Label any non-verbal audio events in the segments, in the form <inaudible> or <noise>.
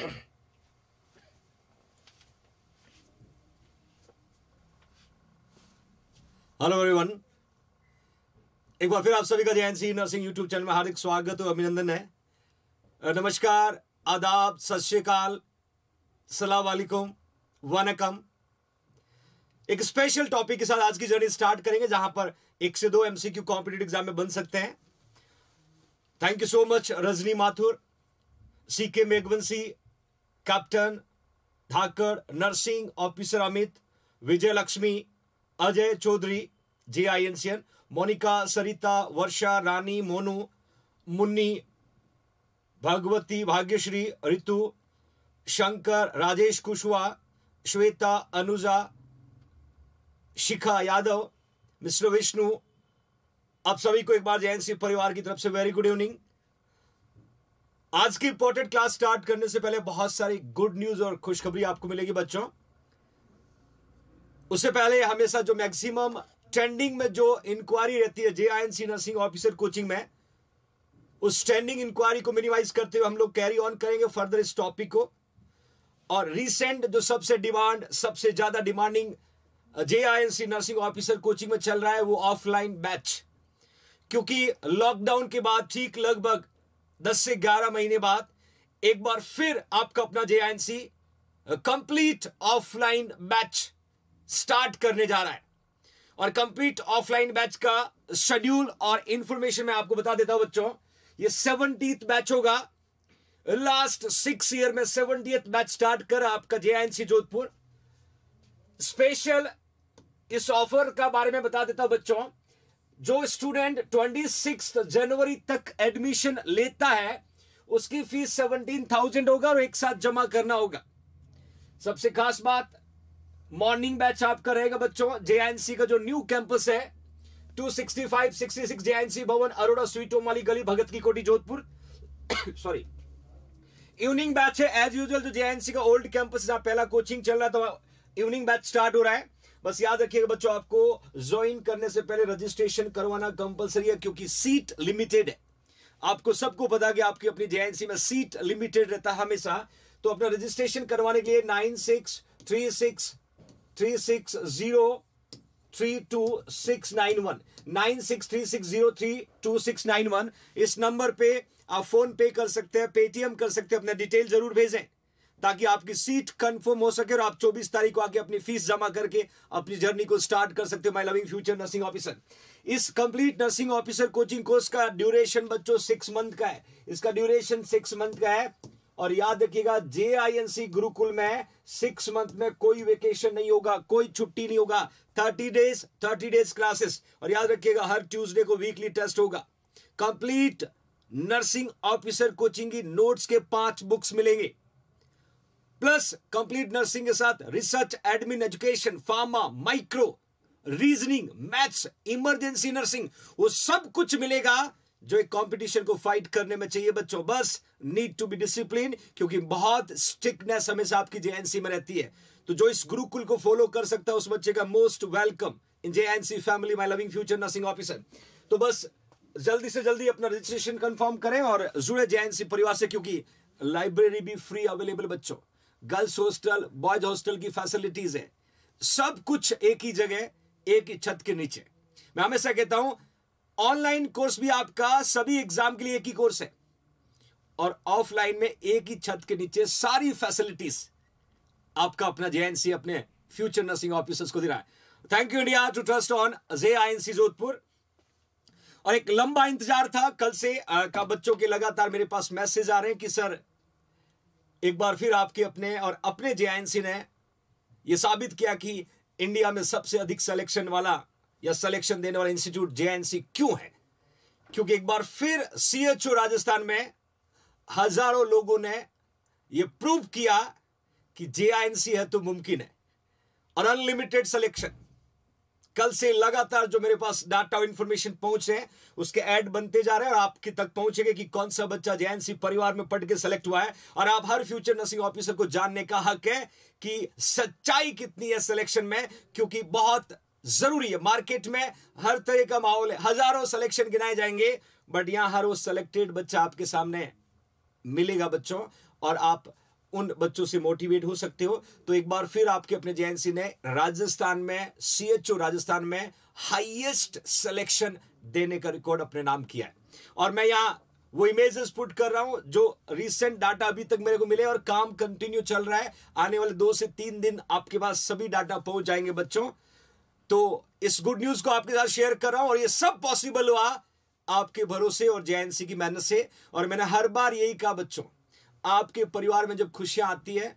Hello <clears throat> everyone एक बार फिर आप सभी का Jain C nursing YouTube channel में हार्दिक स्वागत और अभिनंदन है नमस्कार आदाब सत श्रीकाल सलाम वालेकुम वनकम एक स्पेशल टॉपिक के साथ आज की जर्नी स्टार्ट करेंगे जहां पर एक से दो एमसीक्यू कॉम्पिटेटिव एग्जाम में बन सकते हैं thank you so much Rajni Mathur C K Meghvanshi captain Dhakad nursing officer Amit Vijay Laxmi Ajay Chaudhary J I N C N Monika Sarita Varsha Rani Monu Munni Bhagwati Bhagyashree Ritu Shankar Rajesh Kushwaha Shweta Anuja Shikha Yadav mister Vishnu आप सभी को एक बार जैन सिंह परिवार की तरफ से वेरी गुड इवनिंग आज की इंपॉर्टेंट क्लास स्टार्ट करने से पहले बहुत सारी गुड न्यूज और खुशखबरी आपको मिलेगी बच्चों उससे पहले हमेशा जो मैक्सिमम ट्रेंडिंग में जो इंक्वायरी रहती है J I N C nursing officer coaching में उस ट्रेंडिंग इंक्वायरी को मिनिमाइज करते हुए हम लोग कैरी ऑन करेंगे फर्दर इस टॉपिक को और रिसेंट जो सबसे डिमांड सबसे ज्यादा demanding J I N C nursing officer coaching में चल रहा है वो ऑफलाइन बैच क्योंकि लॉकडाउन के बाद ठीक लगभग दस से ग्यारह महीने बाद एक बार फिर आपका अपना J complete offline batch start करने जा रहा है और कंप्लीट ऑफलाइन बैच का शेड्यूल और इंफॉर्मेशन मैं आपको बता देता हूं बच्चों ये सेवनटी बैच होगा लास्ट सिक्स ईयर में सेवनटी बैच स्टार्ट कर आपका जे जोधपुर स्पेशल इस ऑफर का बारे में बता देता हूं बच्चों जो स्टूडेंट ट्वेंटी सिक्स जनवरी तक एडमिशन लेता है उसकी फीस सेवनटीन थाउजेंड होगा और एक साथ जमा करना होगा सबसे खास बात मॉर्निंग बैच आपका रहेगा बच्चों जेआईएनसी का जो न्यू कैंपस है 265 66 जेआईएनसी भवन अरोड़ा स्वीट माली गली भगत की Kothi Jodhpur sorry evening batch है एज यूजल जो जेआईएनसी का ओल्ड कैंपस पहला कोचिंग चल रहा था इवनिंग बैच स्टार्ट हो रहा है बस याद रखिएगा बच्चों आपको ज्वाइन करने से पहले रजिस्ट्रेशन करवाना कंपलसरी है क्योंकि सीट लिमिटेड है आपको सबको पता कि आपकी अपनी जेएनसी में सीट लिमिटेड रहता है हमेशा तो अपना रजिस्ट्रेशन करवाने के लिए nine six three six three six zero three two six nine one nine six three six zero three two six nine one इस नंबर पे आप फोन पे कर सकते हैं पेटीएम कर सकते हैं अपना डिटेल जरूर भेजें ताकि आपकी सीट कंफर्म हो सके और आप 24 तारीख को आके अपनी फीस जमा करके अपनी जर्नी को स्टार्ट कर सकते हो my loving future nursing officer इस complete nursing officer coaching course का ड्यूरेशन बच्चों सिक्स मंथ का है इसका ड्यूरेशन सिक्स मंथ का है और याद रखिएगा जे आई एन सी गुरुकुल में सिक्स मंथ में कोई वेकेशन नहीं होगा कोई छुट्टी नहीं होगा thirty days thirty days classes और याद रखिएगा हर ट्यूसडे को वीकली टेस्ट होगा कंप्लीट नर्सिंग ऑफिसर कोचिंग की नोट्स के पांच बुक्स मिलेंगे प्लस कंप्लीट नर्सिंग के साथ research admin education pharma micro reasoning maths emergency nursing वो सब कुछ मिलेगा जो एक कंपटीशन को फाइट करने में चाहिए बच्चों बस नीड टू बी डिसिप्लिन क्योंकि बहुत स्ट्रिक्टनेस हमेशा आपकी जेएनसी में रहती है तो जो इस गुरुकुल को फॉलो कर सकता है उस बच्चे का most welcome in JNC family my loving future nursing officer तो बस जल्दी से जल्दी अपना रजिस्ट्रेशन कंफर्म करें और जुड़े जेएनसी परिवार से क्योंकि लाइब्रेरी भी फ्री अवेलेबल बच्चों गर्ल्स हॉस्टल बॉयज हॉस्टल की फैसिलिटीज है सब कुछ एक ही जगह एक ही छत के नीचे मैं हमेशा कहता हूं ऑनलाइन कोर्स भी आपका सभी एग्जाम के लिए एक ही कोर्स है और ऑफलाइन में एक ही छत के नीचे सारी फैसिलिटीज आपका अपना जेएनसी अपने फ्यूचर नर्सिंग ऑफिसर्स को दे रहा है thank you India to trust on J I Jodhpur और एक लंबा इंतजार था कल से आ, का बच्चों के लगातार मेरे पास मैसेज आ रहे हैं कि सर एक बार फिर आपके अपने और अपने जे ने यह साबित किया कि इंडिया में सबसे अधिक सिलेक्शन वाला या सिलेक्शन देने वाला इंस्टीट्यूट जे क्यों है क्योंकि एक बार फिर सीएचओ राजस्थान में हजारों लोगों ने यह प्रूव किया कि जे है तो मुमकिन है और अनलिमिटेड सिलेक्शन कल से लगातार जो मेरे पास डाटा और इन्फॉर्मेशन पहुंच रहे हैं उसके ऐड बनते जा रहे हैं और आपके तक पहुंचेंगे कि कौन सा बच्चा जेएनसी परिवार में पढ़ के सेलेक्ट हुआ है और आप हर फ्यूचर नर्सिंग ऑफिसर को जानने का हक है कि सच्चाई कितनी है सिलेक्शन में क्योंकि बहुत जरूरी है मार्केट में हर तरह का माहौल है हजारों सिलेक्शन गिनाए जाएंगे बट यहां हर वो सिलेक्टेड बच्चा आपके सामने मिलेगा बच्चों और आप उन बच्चों से मोटिवेट हो सकते हो तो एक बार फिर आपके अपने जे ने राजस्थान में सीएचओ राजस्थान में हाईएस्ट सिलेक्शन देने का रिकॉर्ड अपने नाम किया है और मैं यहाँ वो इमेजेस पुट कर रहा हूं जो रिसेंट डाटा अभी तक मेरे को मिले और काम कंटिन्यू चल रहा है आने वाले दो से तीन दिन आपके पास सभी डाटा पहुंच जाएंगे बच्चों तो इस गुड न्यूज को आपके साथ शेयर कर रहा हूं और ये सब पॉसिबल हुआ आपके भरोसे और जेएनसी की मेहनत से और मैंने हर बार यही कहा बच्चों आपके परिवार में जब खुशियां आती है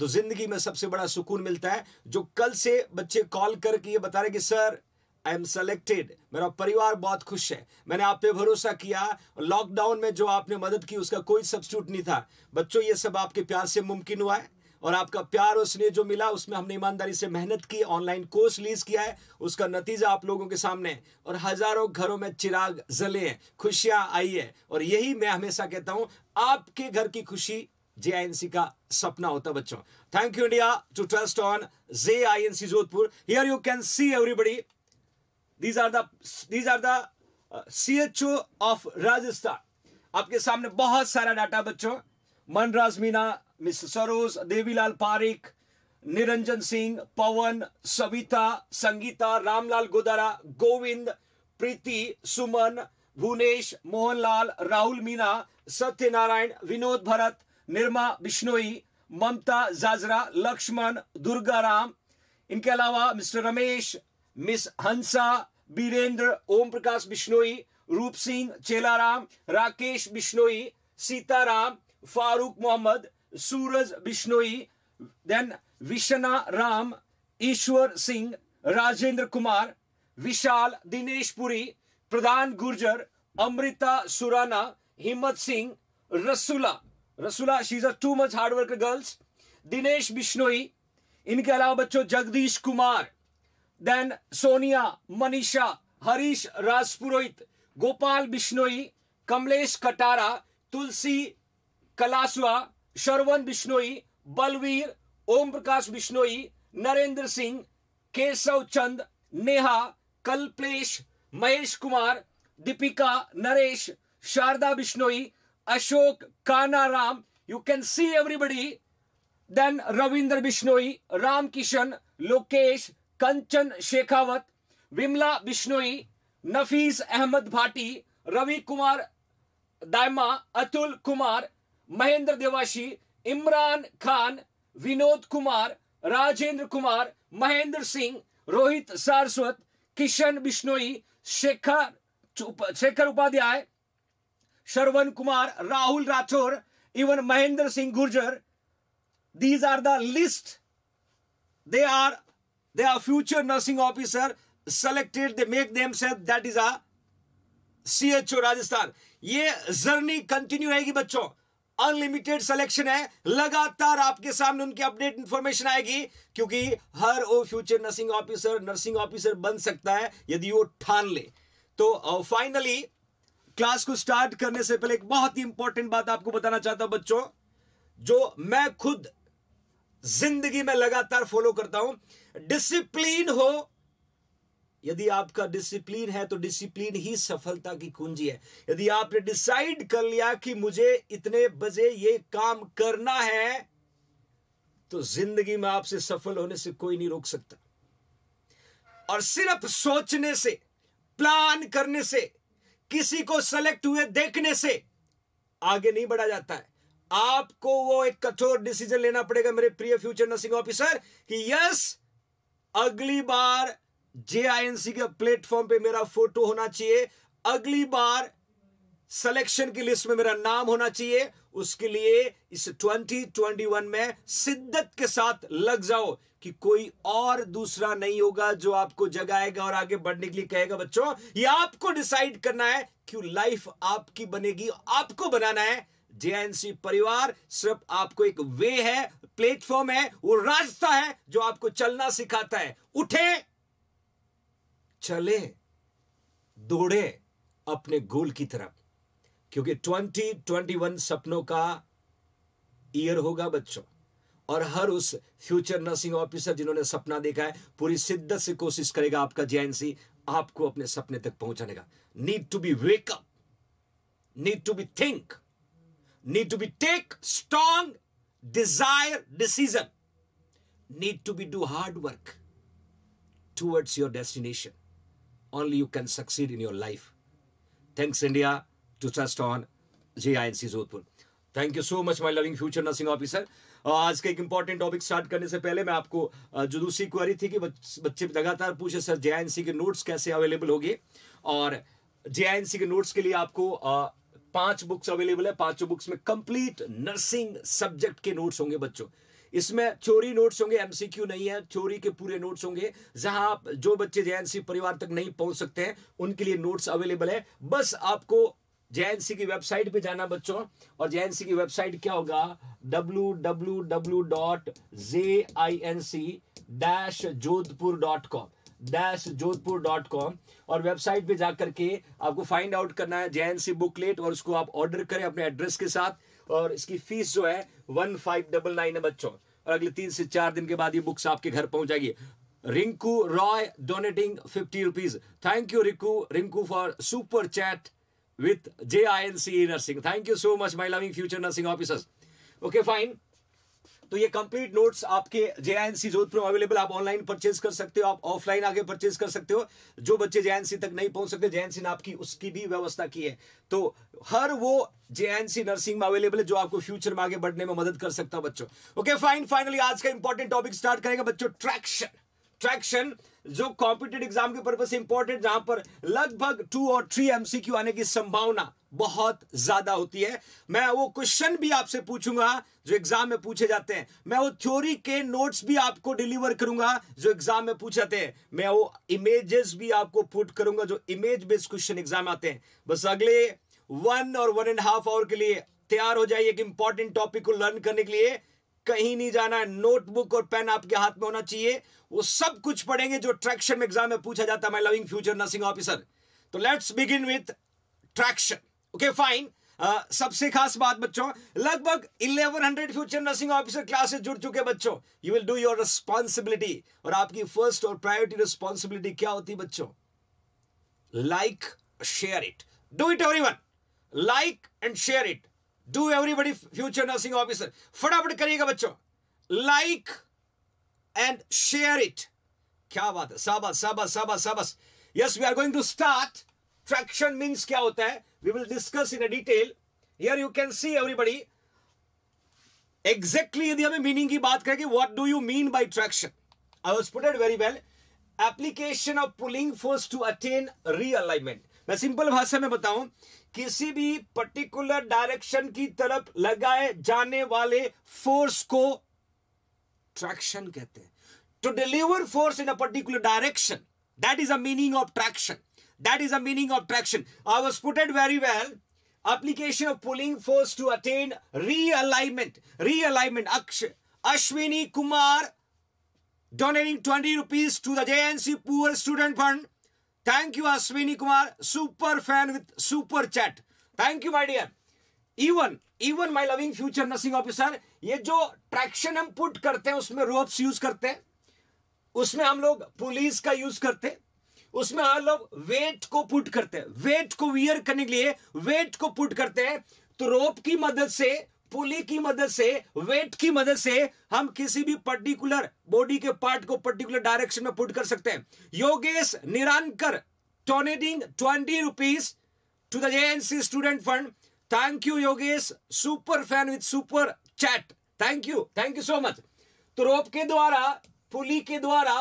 तो जिंदगी में सबसे बड़ा सुकून मिलता है जो कल से बच्चे कॉल करके ये बता रहे कि सर आई एम सेलेक्टेड मेरा परिवार बहुत खुश है मैंने आप पे भरोसा किया लॉकडाउन में जो आपने मदद की उसका कोई सब्सिट्यूट नहीं था बच्चों ये सब आपके प्यार से मुमकिन हुआ है और आपका प्यार उसने जो मिला उसमें हमने ईमानदारी से मेहनत की ऑनलाइन कोर्स लीज किया है उसका नतीजा आप लोगों के सामने और हजारों घरों में चिराग जले हैं खुशियां आई है और यही मैं हमेशा कहता हूं आपके घर की खुशी जे का सपना होता बच्चों thank you India to trust on JINC Jodhpur here you can see everybody these are these are the O of Rajasthan आपके सामने बहुत सारा डाटा बच्चों मनराज मीना मिस सरोज देवीलाल पारिक निरंजन सिंह पवन सविता संगीता रामलाल गोदारा गोविंद प्रीति सुमन भुवनेश मोहनलाल राहुल मीना सत्यनारायण विनोद भरत निर्मा बिश्नोई ममता जाजरा लक्ष्मण दुर्गा राम इनके अलावा mister Ramesh miss Hansa Birendra Om Prakash Bishnoi Roop Singh Chelaram Rakesh Bishnoi Sitaram Farooq Mohammad Suraj Bishnoi then Vishna Ram Ishwar Singh Rajendra Kumar Vishal Dinesh Puri Pradhan Gurjar Amrita Surana Himmat Singh Rasula Rasula she's a too much hard worker girls Dinesh Bishnoi इनके अलावा बच्चों Jagdish Kumar then Sonia Manisha Harish Rajpurohit Gopal Bishnoi Kamlesh Katara Tulsi Kalasua Sharvan Bishnoi Balveer Om Prakash Bishnoi Narendra Singh Keshav Chand Neha Kalpesh Mahesh Kumar Deepika Naresh Sharda Bishnoi, Ashok Kanaram. You can see everybody. Then Ravindra Bishnoi, Ram Kishan, Lokesh, Kanchan Shekhawat, Vimla Bishnoi, Nafiz Ahmed Bhati, Ravi Kumar Daima, Atul Kumar, Mahendra Devashi, Imran Khan, Vinod Kumar, Rajendra Kumar, Mahendra Singh, Rohit Sarswat, Kishan Bishnoi, Shekhar Shekhar Upadhyay, Shravan Kumar Rahul Rathore even Mahendra Singh Gurjar these are the list they are they are future nursing officer selected they make them self that is a Rajasthan ये journey continue रहेगी बच्चों unlimited selection है लगातार आपके सामने उनकी update information आएगी क्योंकि हर वो future nursing officer nursing officer बन सकता है यदि वो ठान ले तो फाइनली uh, क्लास को स्टार्ट करने से पहले एक बहुत ही इंपॉर्टेंट बात आपको बताना चाहता हूं बच्चों जो मैं खुद जिंदगी में लगातार फॉलो करता हूं डिसिप्लिन हो यदि आपका डिसिप्लिन है तो डिसिप्लिन ही सफलता की कुंजी है यदि आपने डिसाइड कर लिया कि मुझे इतने बजे ये काम करना है तो जिंदगी में आपसे सफल होने से कोई नहीं रोक सकता और सिर्फ सोचने से प्लान करने से किसी को सेलेक्ट हुए देखने से आगे नहीं बढ़ा जाता है आपको वो एक कठोर डिसीजन लेना पड़ेगा मेरे प्रिय फ्यूचर नर्सिंग ऑफिसर कि यस अगली बार जे के प्लेटफॉर्म पे मेरा फोटो होना चाहिए अगली बार सिलेक्शन की लिस्ट में मेरा नाम होना चाहिए उसके लिए इस 2021 में शिद्दत के साथ लग जाओ कि कोई और दूसरा नहीं होगा जो आपको जगाएगा और आगे बढ़ने के लिए कहेगा बच्चों ये आपको डिसाइड करना है क्यों लाइफ आपकी बनेगी आपको बनाना है जेएनसी परिवार सिर्फ आपको एक वे है प्लेटफॉर्म है वो रास्ता है जो आपको चलना सिखाता है उठे चले दौड़े अपने गोल की तरफ क्योंकि 2021 सपनों का ईयर होगा बच्चों और हर उस फ्यूचर नर्सिंग ऑफिसर जिन्होंने सपना देखा है पूरी शिद्दत से कोशिश करेगा आपका जेएनसी आपको अपने सपने तक पहुंचाने का need to be wake up need to be think need to be take strong desire decision need to be do hard work towards your destination only you can succeed in your life thanks India to test on JINC Jodhpur. Thank you so much my loving future nursing officer आज का एक important topic start करने से पहले मैं आपको uh, जो दूसरी क्वारी थी कि बच्चे लगातार पूछे सर जे के नोट्स कैसे अवेलेबल होगी और जे के नोट्स के लिए आपको uh, पांच बुक्स अवेलेबल है पांचों बुक्स में कंप्लीट नर्सिंग सब्जेक्ट के नोट्स होंगे बच्चों इसमें थ्योरी नोट्स होंगे एमसीक्यू नहीं है थ्योरी के पूरे नोट्स होंगे जहां आप जो बच्चे जेएनसी परिवार तक नहीं पहुंच सकते हैं उनके लिए नोट्स अवेलेबल है बस आपको जेएनसी की वेबसाइट पे जाना बच्चों और जेएनसी की वेबसाइट क्या होगा W W W dot J I N C dash Jodhpur dot com dash Jodhpur dot com और वेबसाइट पे जाकर के आपको फाइंड आउट करना है जेएनसी बुकलेट और उसको आप ऑर्डर करें अपने एड्रेस के साथ और इसकी फीस जो है वन फाइव डबल नाइन है बच्चों और अगले तीन से चार दिन के बाद ये बुक्स आपके घर पहुंच जाएगी Rinku Roy donating fifty rupees thank you Rinku Rinku for super chat with JINC e nursing. Thank you so much, my loving future nursing officers. Okay, fine. तो ये कंप्लीट नोट्स आपके जेआईएनसी जोधपुर में अवेलेबल आप ऑनलाइन परचेज कर सकते हो आप ऑफलाइन आगे परचेज कर सकते हो जो बच्चे जेआईएनसी तक नहीं पहुंच सकते जेआईएनसी ने आपकी उसकी भी व्यवस्था की है तो हर वो जेएनसी नर्सिंग में अवेलेबल है जो आपको फ्यूचर में आगे बढ़ने में मदद कर सकता है बच्चों ओके फाइन फाइनली आज का इंपॉर्टेंट टॉपिक स्टार्ट करेंगे बच्चों ट्रैक्शन ट्रैक्शन जो कॉम्पिटेटिव एग्जाम के पर्पज से इंपॉर्टेंट जहां पर लगभग टू और थ्री एमसीक्यू आने की संभावना बहुत ज्यादा होती है मैं वो क्वेश्चन भी आपसे पूछूंगा जो एग्जाम में पूछे जाते हैं मैं वो थ्योरी के नोट्स भी आपको डिलीवर करूंगा जो एग्जाम में पूछे जाते हैं मैं वो इमेजेस भी आपको पुट करूंगा जो इमेज बेस्ड क्वेश्चन एग्जाम आते हैं बस अगले वन और वन एंड हाफ आवर के लिए तैयार हो जाइए एक इंपॉर्टेंट टॉपिक को लर्न करने के लिए कहीं नहीं जाना है नोटबुक और पेन आपके हाथ में होना चाहिए वो सब कुछ पढ़ेंगे जो ट्रैक्शन एग्जाम में पूछा जाता है my loving future nursing officer तो let's begin with traction okay fine सबसे खास बात बच्चों लगभग 1100 फ्यूचर नर्सिंग ऑफिसर क्लासेस जुड़ चुके बच्चों you will do your responsibility और आपकी फर्स्ट और प्रायोरिटी रिस्पॉन्सिबिलिटी क्या होती बच्चों like share it do it everyone like and share it do everybody future nursing officer फटाफट करिएगा बच्चों लाइक एंड शेयर इट क्या बात है शाबाश साबा शाबाश साबस yes we are going to start traction means क्या होता है we will discuss in detail here you can see everybody exactly यदि हमें मीनिंग की बात करेंगे what do you mean by traction I was putted very well application of pulling force to attain realignment मैं simple भाषा में बताऊं किसी भी पर्टिकुलर डायरेक्शन की तरफ लगाए जाने वाले फोर्स को ट्रैक्शन कहते हैं to deliver force in a particular direction that is a meaning of traction that is a meaning of traction I was putted very well pulling force to force realignment realignment अक्ष Ashwini Kumar donating twenty rupees to the J the C poor student fund thank you Ashwini Kumar super fan with super chat thank you my dear even even my loving future nursing officer ये जो traction हम put करते हैं उसमें ropes use करते हैं उसमें हम लोग पुलिस का यूज करते हैं उसमें हम लोग वेट को पुट करते हैं वेट को वियर करने के लिए वेट को पुट करते हैं तो रोप की मदद से पुली की मदद से वेट की मदद से हम किसी भी पर्टिकुलर बॉडी के पार्ट को पर्टिकुलर डायरेक्शन में पुट कर सकते हैं Yogesh Niranakar donating twenty rupees to the JNC student fund thank you Yogesh super fan with super chat thank you thank you so much तो रोप के द्वारा पुली के द्वारा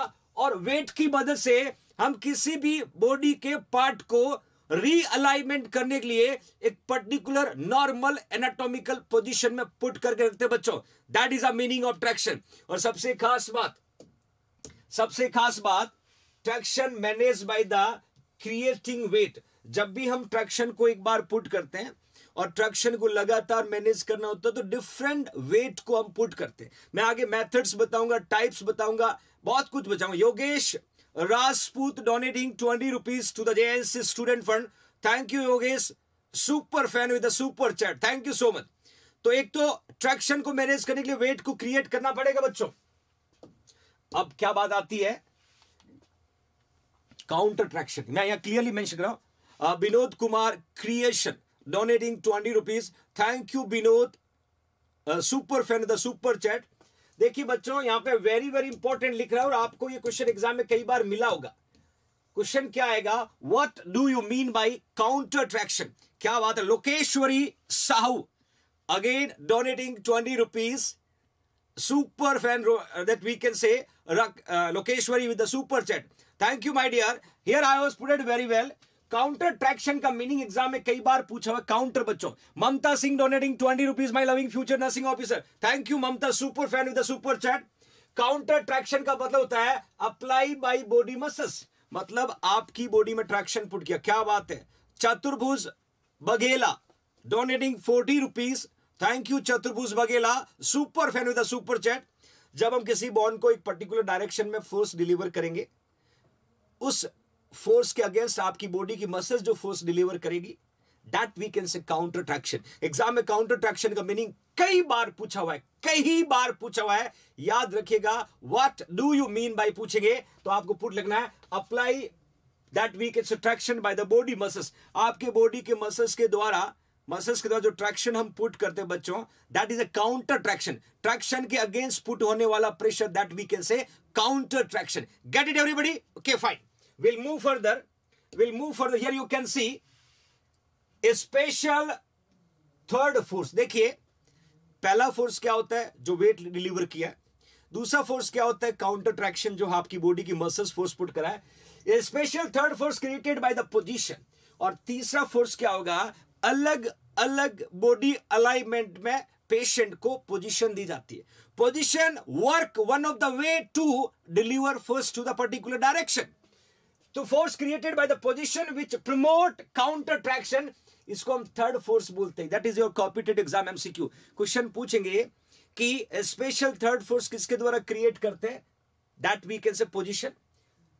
और वेट की मदद से हम किसी भी बॉडी के पार्ट को रीअलाइनमेंट करने के लिए एक पर्टिकुलर नॉर्मल एनाटॉमिकल पोजीशन में पुट करके रखते बच्चों that is a meaning of traction और सबसे खास बात सबसे खास बात traction manage by the creating weight जब भी हम ट्रैक्शन को एक बार पुट करते हैं और ट्रैक्शन को लगातार मैनेज करना होता है तो डिफरेंट वेट को हम पुट करते हैं मैं आगे मेथड्स बताऊंगा टाइप्स बताऊंगा बहुत कुछ बताऊंगा Yogesh Rajput donating 20 rupees to the JNC Student Fund. Thank you Yogesh. Super fan with super chat thank you so much तो एक तो ट्रैक्शन को मैनेज करने के लिए वेट को क्रिएट करना पड़ेगा बच्चों अब क्या बात आती है काउंटर ट्रैक्शन मैं यहां क्लियरली मेंशन कर रहा हूं विनोद कुमार क्रिएशन donating twenty rupees thank you Vinod super fan the super chat देखिए बच्चों यहां पे वेरी वेरी इंपॉर्टेंट लिख रहा है और आपको ये क्वेश्चन एग्जाम में कई बार मिला होगा क्वेश्चन क्या आएगा what do you mean by counter attraction क्या बात है Lokeshwari Sahu again donating twenty rupees super fan that we can say Lokeshwari with chat thank you my dear here I was Here very well counter traction का meaning exam में कई बार पूछा हुआ counter बच्चों Mamta Singh donating twenty rupees my loving future nursing officer thank you Mamta super fan with super chat counter traction का मतलब होता है अप्लाई बाई बॉडी मसल्स मतलब आपकी बॉडी में ट्रैक्शन पुट किया क्या बात है Chaturbhuj Baghela donating forty rupees thank you Chaturbhuj Baghela super fan with super chat जब हम किसी बॉन्ड को एक पर्टिकुलर डायरेक्शन में फोर्स डिलीवर करेंगे उस फोर्स के अगेंस्ट आपकी बॉडी की मसल्स जो फोर्स डिलीवर करेगी that we can say counter traction exam में काउंटर ट्रैक्शन का मीनिंग कई बार पूछा हुआ है कई बार पूछा हुआ है याद रखिएगा what do you mean by पूछेंगे तो आपको पुट लगना है apply that we can say traction by the body muscles आपके बॉडी के मसल्स के द्वारा मसल्स के द्वारा जो ट्रैक्शन हम पुट करते हैं बच्चों that is a counter traction traction के अगेंस्ट पुट होने वाला pressure that we can say counter traction get it everybody okay fine We'll move further. We'll move further. Here you can see a special third force देखिए पहला force क्या होता है जो wait deliver किया दूसरा फोर्स क्या होता है काउंटर ट्रैक्शन जो आपकी बॉडी की मसल्स फोर्स पुट करा है special third force created by the position और तीसरा फोर्स क्या होगा अलग अलग बॉडी अलाइनमेंट में पेशेंट को पोजीशन दी जाती है position work one of the way to deliver force to the particular direction तो force created by the position which promote counter traction इसको हम थर्ड फोर्स बोलते हैं that is your competitive exam MCQ question पूछेंगे कि special third force किसके द्वारा create करते हैं that we can say position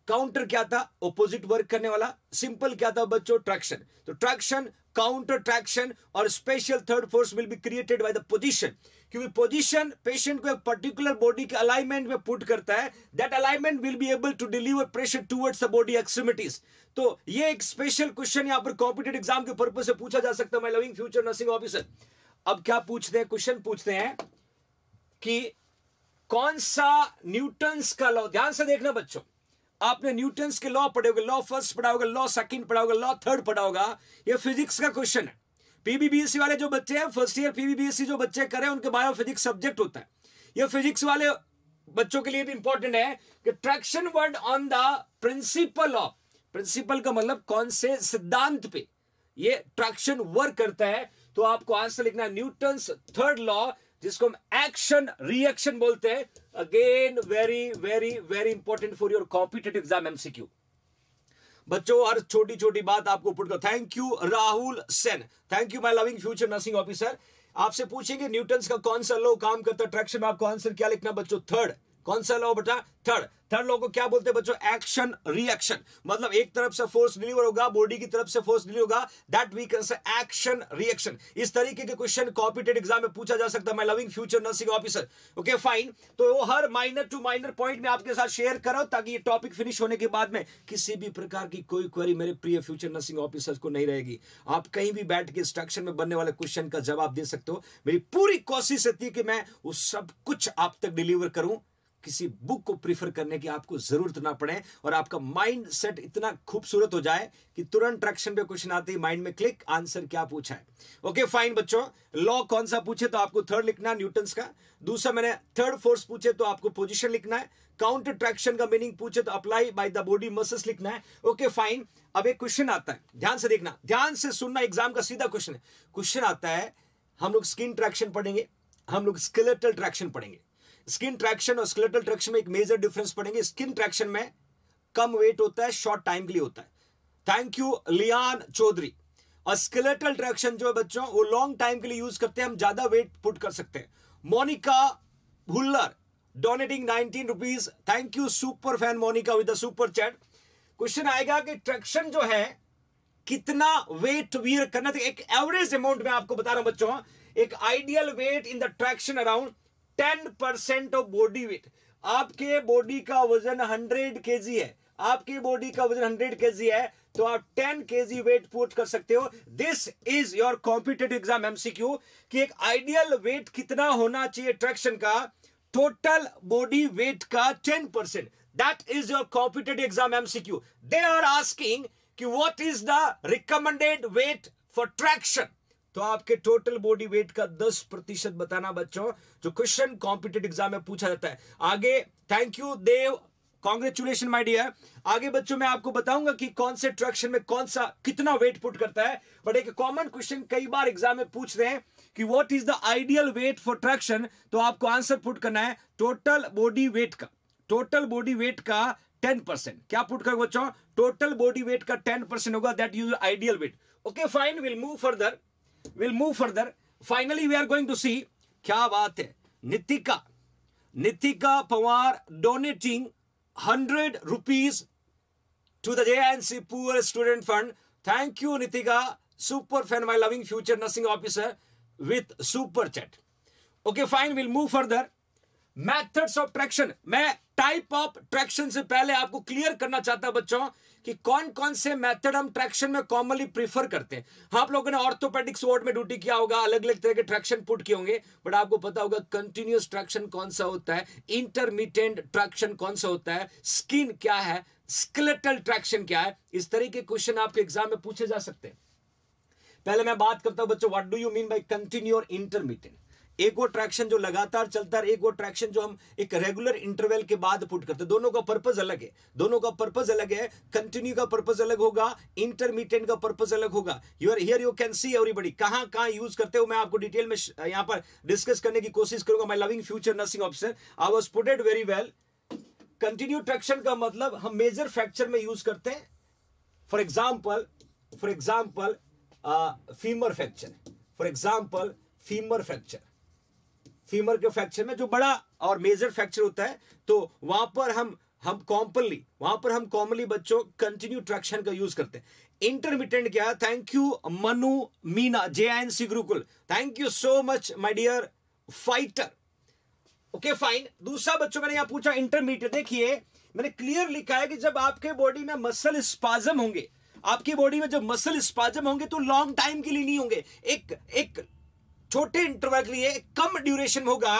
counter क्या था ओपोजिट वर्क करने वाला सिंपल क्या था बच्चों ट्रैक्शन तो ट्रैक्शन काउंटर ट्रैक्शन और special third force will be created by the position क्योंकि पोजीशन पेशेंट को एक पर्टिकुलर बॉडी के अलाइनमेंट में पुट करता है that alignment will be able to deliver pressure towards the body extremities तो ये एक स्पेशल क्वेश्चन यहां पर कॉम्पिटेटिव एग्जाम के पर्पज से पूछा जा सकता है my loving future nursing officer अब क्या पूछते हैं क्वेश्चन पूछते हैं कि कौन सा न्यूटन का लॉ ध्यान से देखना बच्चों आपने न्यूटन के लॉ पढ़े होगा लॉ फर्स्ट पढ़ा होगा लॉ सेकंड पढ़ा होगा लॉ थर्ड पढ़ा होगा ये फिजिक्स का क्वेश्चन है पीबीबीएससी वाले जो बच्चे हैं फर्स्ट ईयर पीबीबीएससी जो बच्चे करें उनके बायो फिजिक्स सब्जेक्ट होता है ये फिजिक्स वाले बच्चों के लिए भी इंपॉर्टेंट है कि traction word on the principle of principle का मतलब कौन से सिद्धांत पे ये ट्रैक्शन वर्क करता है तो आपको आंसर लिखना है न्यूटन थर्ड लॉ जिसको हम एक्शन रिएक्शन बोलते हैं again very very very important for your competitive exam MCQ बच्चों हर छोटी छोटी बात आपको पुट कर thank you Rahul Sen thank you my loving future nursing officer आपसे पूछेंगे न्यूटन का कौन सा लो काम करता ट्रैक्शन आपको आंसर क्या लिखना बच्चों थर्ड कौन सा लॉ बेटा थर्ड थर्ड लॉ को क्या बोलते हैं बच्चों एक्शन रिएक्शन मतलब एक तरफ से फोर्स डिलीवर होगा बॉडी की तरफ से फोर्स डिलीवर होगा that we can say action reaction इस तरीके के क्वेश्चन कॉपीटेड एग्जाम में पूछा जा सकता है my loving future nursing officer okay fine तो वो हर माइनर टू माइनर पॉइंट में आपके साथ शेयर करो ताकि ये टॉपिक फिनिश होने के बाद में किसी भी प्रकार की कोई क्वेरी मेरे प्रिय फ्यूचर नर्सिंग ऑफिसर को नहीं रहेगी आप कहीं भी बैठ के इंस्ट्रक्शन में बनने वाले क्वेश्चन का जवाब दे सकते हो मेरी पूरी कोशिश रहती है कि मैं वो सब कुछ आप तक डिलीवर करूं किसी बुक को प्रीफर करने की आपको जरूरत ना पड़े और आपका माइंड सेट इतना खूबसूरत हो जाए कि तुरंत ट्रैक्शन पे क्वेश्चन आते ही माइंड में क्लिक आंसर क्या पूछा है ओके फाइन बच्चों लॉ कौन सा पूछे तो आपको थर्ड लिखना न्यूटन का दूसरा मैंने थर्ड फोर्स पूछे तो आपको पोजिशन लिखना है काउंटर ट्रैक्शन का मीनिंग पूछे तो apply by the body muscle लिखना है ओके फाइन अब एक क्वेश्चन आता है ध्यान से देखना ध्यान से सुनना एग्जाम का सीधा क्वेश्चन है क्वेश्चन आता है हम लोग स्किन ट्रैक्शन पढ़ेंगे हम लोग स्केलेटल ट्रैक्शन पढ़ेंगे स्किन ट्रैक्शन और स्केलेटल ट्रैक्शन में एक मेजर डिफरेंस पड़ेंगे स्किन ट्रैक्शन में कम वेट होता है शॉर्ट टाइम के लिए होता है थैंक यू लियान चौधरी और स्केलेटल ट्रैक्शन जो है बच्चों वो लॉन्ग टाइम के लिए यूज करते हैं हम ज्यादा वेट पुट कर सकते हैं Monica Bhullar donating nineteen rupees thank you super fan Monica with super chat question आएगा कि ट्रैक्शन जो है कितना वेट वीर करना था तो एक एवरेज अमाउंट में आपको बता रहा हूं बच्चों हाँ। एक ideal weight in the traction around ten percent of body weight आपके बॉडी का वजन हंड्रेड के है आपके बॉडी का वजन हंड्रेड के है तो आप टेन के वेट पुट कर सकते हो this is your competitive exam MCQ कि एक आइडियल वेट कितना होना चाहिए ट्रैक्शन का टोटल बॉडी वेट का ten percent that is your competitive exam MCQ they are asking कि what is the recommended weight for traction तो आपके टोटल बॉडी वेट का दस प्रतिशत बताना बच्चों जो क्वेश्चन कॉम्पिटेटिव एग्जाम में पूछा जाता है आगे thank you Dev congratulation my dear आगे बच्चों मैं आपको बताऊंगा कि कौन से ट्रैक्शन में कौन सा कितना वेट पुट करता है बट एक कॉमन क्वेश्चन कई बार एग्जाम में पूछ रहे हैं कि what is the ideal weight for traction तो आपको आंसर पुट करना है टोटल बॉडी वेट का टोटल बॉडी वेट का टेन परसेंट क्या पुट कर बच्चों टोटल बॉडी वेट का टेन परसेंट होगा that use ideal weight okay fine will move further will move further finally we are going to see क्या बात है Nitika Nitika Pawar donating hundred rupees to the J N C poor student fund thank you Nitika super fan my loving future nursing officer with super chat okay fine will move further methods of traction मैं type of traction से पहले आपको clear करना चाहता बच्चों कि कौन कौन से मेथड हम ट्रैक्शन में कॉमनली प्रीफर करते हैं हाँ आप लोगों ने ऑर्थोपेडिक्स वार्ड में ड्यूटी किया होगा अलग अलग तरह के ट्रैक्शन पुट किए होंगे बट आपको पता होगा कंटिन्यूस ट्रैक्शन कौन सा होता है इंटरमीडियंट ट्रैक्शन कौन सा होता है स्किन क्या है स्केलेटल ट्रैक्शन क्या है इस तरह के क्वेश्चन आपके एग्जाम में पूछे जा सकते हैं पहले मैं बात करता हूं बच्चों what do you mean by continue और इंटरमीडियंट एक वो ट्रैक्शन जो लगातार चलता है एक वो ट्रैक्शन जो हम एक रेगुलर इंटरवल के बाद पुट करते दोनों का पर्पज अलग है दोनों का पर्पज अलग है कंटिन्यू का पर्पज अलग होगा इंटरमीडिएट का पर्पज अलग होगा you are here you can see everybody कहां कहां यूज करते हो मैं आपको डिटेल में यहां पर डिस्कस करने की कोशिश करूंगा my loving future nursing option I was putted very well continue traction का मतलब हम मेजर फ्रैक्चर में यूज करते हैं for example for example femur fracture for example femur fracture femur के फ्रैक्चर में जो बड़ा और मेजर फ्रैक्चर होता है तो वहां पर हम हम कॉम्पनली वहां पर हम कॉमनली बच्चों कंटिन्यू ट्रैक्शन का यूज करते हैं इंटरमीडियंट क्या thank you Manu Meena J N C Gurukul thank you so much my dear fighter okay fine दूसरा बच्चों मैंने यहां पूछा इंटरमीडिएट देखिए मैंने क्लियर लिखा है कि जब आपके बॉडी में मसल स्पाजम होंगे आपकी बॉडी में जब मसल स्पाजम होंगे तो लॉन्ग टाइम के लिए नहीं होंगे एक एक छोटे इंटरवल के लिए कम ड्यूरेशन होगा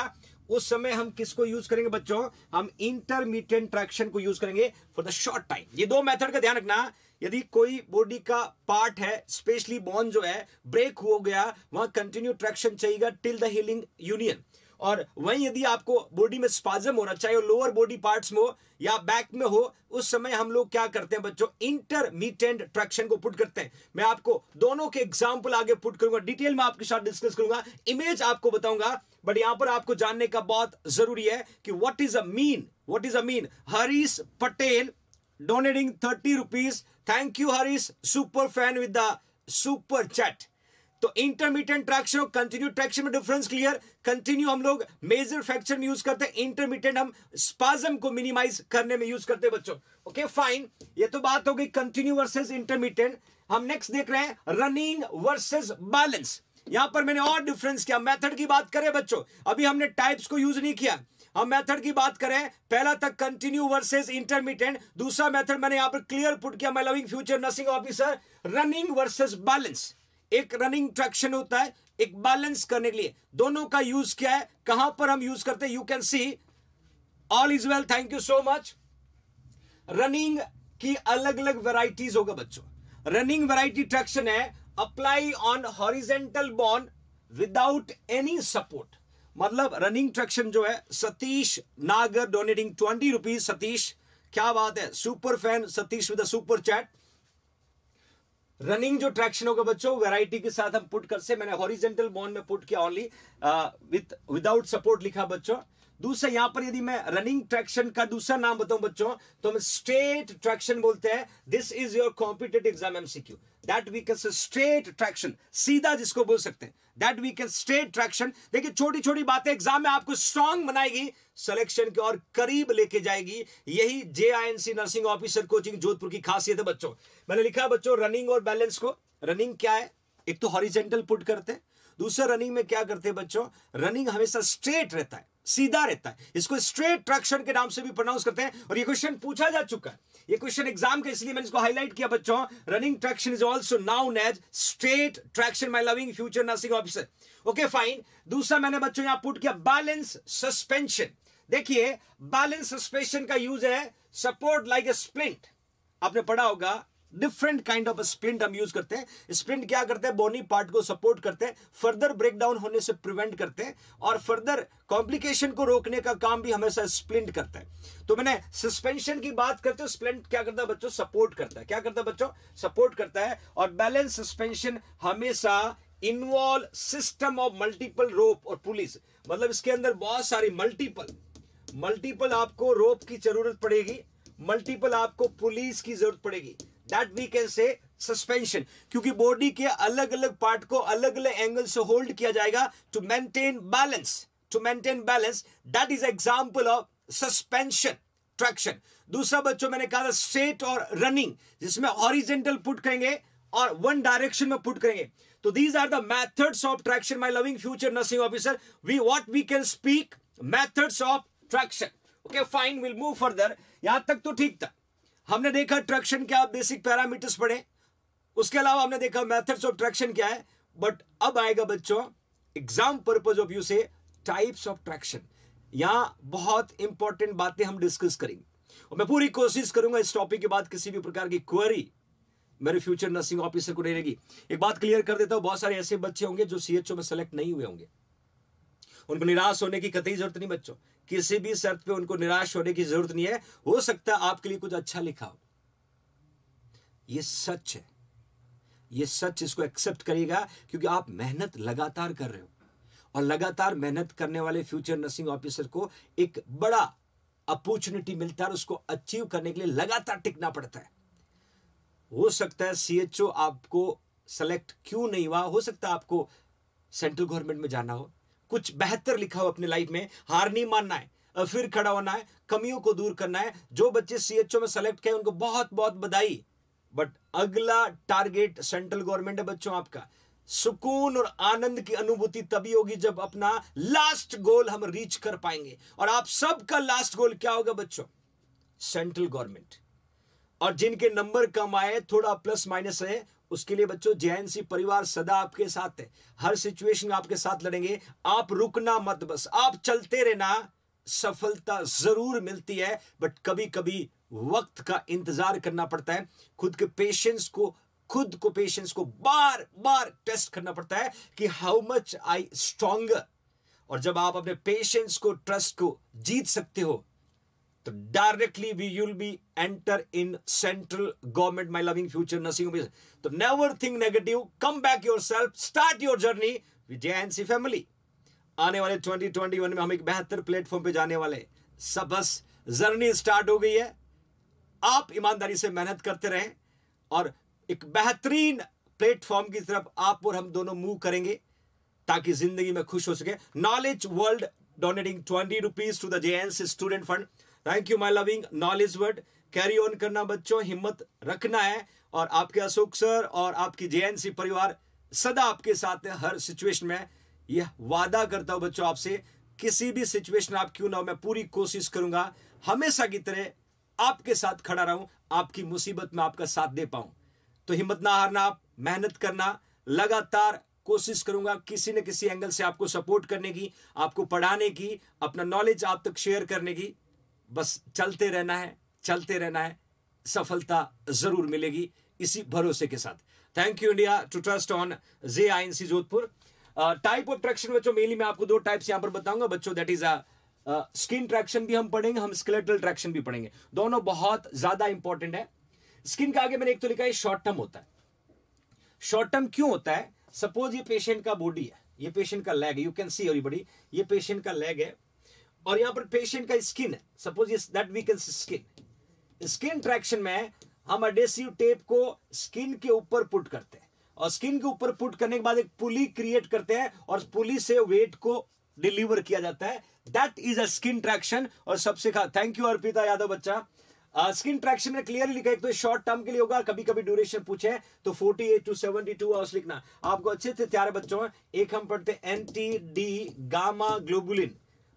उस समय हम किसको यूज करेंगे बच्चों हम इंटरमीडिएट ट्रैक्शन को यूज करेंगे फॉर द शॉर्ट टाइम ये दो मेथड का ध्यान रखना यदि कोई बॉडी का पार्ट है स्पेशली बॉन जो है ब्रेक हो गया वहां कंटिन्यू ट्रैक्शन चाहिएगा टिल द हीलिंग यूनियन और वहीं यदि आपको बॉडी में स्पाजम हो रहा चाहे लोअर बॉडी पार्ट्स में हो या बैक में हो उस समय हम लोग क्या करते हैं बच्चों इंटरमीटेंट ट्रैक्शन को पुट करते हैं मैं आपको दोनों के एग्जाम्पल आगे पुट करूंगा डिटेल में आपके साथ डिस्कस करूंगा इमेज आपको बताऊंगा बट यहां पर आपको जानने का बहुत जरूरी है कि what is a mean what is a mean Harish Patel donating thirty rupees thank you Harish super fan with the super chat तो इंटरमीडियंट ट्रैक्शन और कंटिन्यू ट्रैक्शन में डिफरेंस क्लियर कंटिन्यू हम लोग मेजर फ्रैक्चर में यूज करते हैं इंटरमीडियंट हम स्पाजम को मिनिमाइज करने में यूज करते हैं बच्चों ओके okay, फाइन ये तो बात हो गई कंटिन्यू वर्सेज इंटरमीडियंट हम नेक्स्ट देख रहे हैं रनिंग वर्सेज बैलेंस यहां पर मैंने और डिफरेंस किया मेथड की बात करें बच्चों अभी हमने टाइप्स को यूज नहीं किया हम मेथड की बात करें पहला तक कंटिन्यू वर्सेस इंटरमीडियंट दूसरा मेथड मैंने यहां पर क्लियर पुट किया my loving future nursing officer running versus balance एक रनिंग ट्रैक्शन होता है एक बैलेंस करने के लिए दोनों का यूज क्या है कहां पर हम यूज करते हैं you can see all is well thank you so much running की अलग अलग वेराइटीज होगा बच्चों रनिंग वेराइटी ट्रैक्शन है apply on horizontal bond without any support मतलब रनिंग ट्रैक्शन जो है सतीश नागर डोनेटिंग ट्वेंटी रुपीज सतीश क्या बात है super fan Satish with super chat running जो ट्रैक्शन होगा बच्चों वैरायटी के साथ हम पुट कर से मैंने हॉरिजेंटल बॉन्ड में पुट किया ओनली विद विदाउट सपोर्ट लिखा बच्चों दूसरा यहां पर यदि मैं रनिंग ट्रैक्शन का दूसरा नाम बताऊं बच्चों तो हम स्ट्रेट ट्रैक्शन बोलते हैं this is your competitive exam MCQ that we can straight traction सीधा जिसको बोल सकते हैं that we can straight traction देखिए छोटी छोटी बातें एग्जाम में आपको स्ट्रांग बनाएगी सिलेक्शन के और करीब लेके जाएगी यही J nursing officer coaching Jodhpur की खासियत है बच्चों मैंने लिखा है बच्चों रनिंग और बैलेंस को रनिंग क्या है एक तो हॉरिजेंटल पुट करते हैं दूसरे रनिंग में क्या करते हैं बच्चों रनिंग हमेशा स्ट्रेट रहता है सीधा रहता है इसको स्ट्रेट ट्रैक्शन के नाम से भी प्रोनाउंस करते हैं और ये क्वेश्चन पूछा जा चुका है ये क्वेश्चन एग्जाम के इसलिए मैंने इसको हाईलाइट किया बच्चों running traction is also known as straight traction my loving future nursing officer okay fine दूसरा मैंने बच्चों यहां पुट किया बैलेंस सस्पेंशन देखिए बैलेंस सस्पेंशन का यूज है सपोर्ट लाइक ए स्प्लिंट आपने पढ़ा होगा डिफरेंट काइंड ऑफ स्प्रिंट हम यूज करते हैं स्प्रिंट क्या करते हैं बोनी पार्ट को सपोर्ट करते हैं फर्दर ब्रेकडाउन होने से प्रिवेंट करते हैं और फर्दर कॉम्प्लिकेशन को रोकने का काम भी हमेशा स्प्लिंट करता है तो मैंने सस्पेंशन की बात करते हो स्प्लिंट क्या करता है बच्चों सपोर्ट करता है क्या करता है बच्चों सपोर्ट करता है और बैलेंस सस्पेंशन हमेशा involve system of multiple rope और पुलिस मतलब इसके अंदर बहुत सारी मल्टीपल मल्टीपल आपको रोप की जरूरत पड़ेगी मल्टीपल आपको पुलिस की जरूरत पड़ेगी that we can say suspension क्योंकि बॉडी के अलग अलग पार्ट को अलग अलग एंगल से होल्ड किया जाएगा to maintain balance to maintain balance that is example of suspension traction दूसरा बच्चों मैंने कहा था स्ट्रेट और रनिंग जिसमें ऑरिजेंटल पुट करेंगे और वन डायरेक्शन में पुट करेंगे तो these are the methods of traction my loving future nursing officer we what we can speak methods of traction okay fine will move further यहां तक तो ठीक था हमने देखा ट्रैक्शन क्या बेसिक पैरामीटर्स पढ़े उसके अलावा हमने देखा मेथड्स ऑफ ट्रैक्शन क्या है बट अब आएगा बच्चों exam purpose of you say types of traction यहां बहुत इंपॉर्टेंट बातें हम डिस्कस करेंगे और मैं पूरी कोशिश करूंगा इस टॉपिक के बाद किसी भी प्रकार की क्वेरी मेरे फ्यूचर नर्सिंग ऑफिसर को नहीं रहेगी एक बात क्लियर कर देता हूं बहुत सारे ऐसे बच्चे होंगे जो सीएचओ में सेलेक्ट नहीं हुए होंगे उनको निराश होने की कतई जरूरत नहीं बच्चों किसी भी शर्त पे उनको निराश होने की जरूरत नहीं है हो सकता है आपके लिए कुछ अच्छा लिखा हो ये सच है ये सच इसको एक्सेप्ट करिएगा क्योंकि आप मेहनत लगातार कर रहे हो और लगातार मेहनत करने वाले फ्यूचर नर्सिंग ऑफिसर को एक बड़ा अपॉर्चुनिटी मिलता है और उसको अचीव करने के लिए लगातार टिकना पड़ता है हो सकता है सीएचओ आपको सेलेक्ट क्यों नहीं हुआ हो सकता है आपको सेंट्रल गवर्नमेंट में जाना हो कुछ बेहतर लिखा हो अपनी लाइफ में हार नहीं मानना है फिर खड़ा होना है कमियों को दूर करना है जो बच्चे सीएचओ में सेलेक्ट किए उनको बहुत बहुत बधाई बट अगला टारगेट सेंट्रल गवर्नमेंट है बच्चों आपका सुकून और आनंद की अनुभूति तभी होगी जब अपना लास्ट गोल हम रीच कर पाएंगे और आप सबका लास्ट गोल क्या होगा बच्चों सेंट्रल गवर्नमेंट और जिनके नंबर कम आए थोड़ा प्लस माइनस है उसके लिए बच्चों जे परिवार सदा आपके साथ है हर सिचुएशन में आपके साथ लड़ेंगे आप रुकना मत बस आप चलते रहना सफलता जरूर मिलती है बट कभी कभी वक्त का इंतजार करना पड़ता है खुद के पेशेंस को खुद को पेशेंस को बार बार टेस्ट करना पड़ता है कि हाउ मच आई स्ट्रोंगर और जब आप अपने पेशेंस को ट्रस्ट को जीत सकते हो तो directly we you'll be enter in central government my loving future nursing तो never think negative come back your self start your journey with JNC family आने वाले 2021 में हम एक बेहतर प्लेटफॉर्म पे जाने वाले सब बस जर्नी स्टार्ट हो गई है आप ईमानदारी से मेहनत करते रहें और एक बेहतरीन प्लेटफॉर्म की तरफ आप और हम दोनों मूव करेंगे ताकि जिंदगी में खुश हो सके knowledge world donating twenty rupees to the JNC student fund thank you my loving knowledge word carry on करना बच्चों हिम्मत रखना है और आपके अशोक सर और आपकी जेएनसी परिवार सदा आपके साथ है हर सिचुएशन में यह वादा करता हूं बच्चों आपसे किसी भी सिचुएशन आप क्यों ना हो मैं पूरी कोशिश करूंगा हमेशा की तरह आपके साथ खड़ा रहूं आपकी मुसीबत में आपका साथ दे पाऊं तो हिम्मत ना हारना आप मेहनत करना लगातार कोशिश करूंगा किसी न किसी एंगल से आपको सपोर्ट करने की आपको पढ़ाने की अपना नॉलेज आप तक शेयर करने की बस चलते रहना है चलते रहना है सफलता जरूर मिलेगी इसी भरोसे के साथ thank you India to trust on J I NC Jodhpur type of traction बच्चों मेनली मैं आपको दो टाइप्स यहां पर बताऊंगा बच्चों that is a skin traction भी हम पढ़ेंगे हम स्केलेटल ट्रैक्शन भी पढ़ेंगे दोनों बहुत ज्यादा इंपॉर्टेंट है स्किन का आगे मैंने एक तो लिखा है शॉर्ट टर्म होता है शॉर्ट टर्म क्यों होता है सपोज ये पेशेंट का बॉडी है ये पेशेंट का leg you can see body ये पेशेंट का लेग है और यहां पर पेशेंट का स्किन है suppose that weakens skin skin traction में हम एडेसिव टेप को स्किन के ऊपर पुट करते हैं और स्किन के ऊपर पुट करने के बाद एक पुली क्रिएट करते हैं और पुली से वेट को डिलीवर किया जाता है that is a skin traction और सबसे खा थैंक यू अर्पिता यादव बच्चा स्किन ट्रैक्शन में क्लियरली लिखा एक तो शॉर्ट टर्म के लिए होगा कभी कभी ड्यूरेशन पूछे तो 48 टू 72 टू आवर्स लिखना आपको अच्छे से त्यारे बच्चों एक हम पढ़ते anti D gamma globulin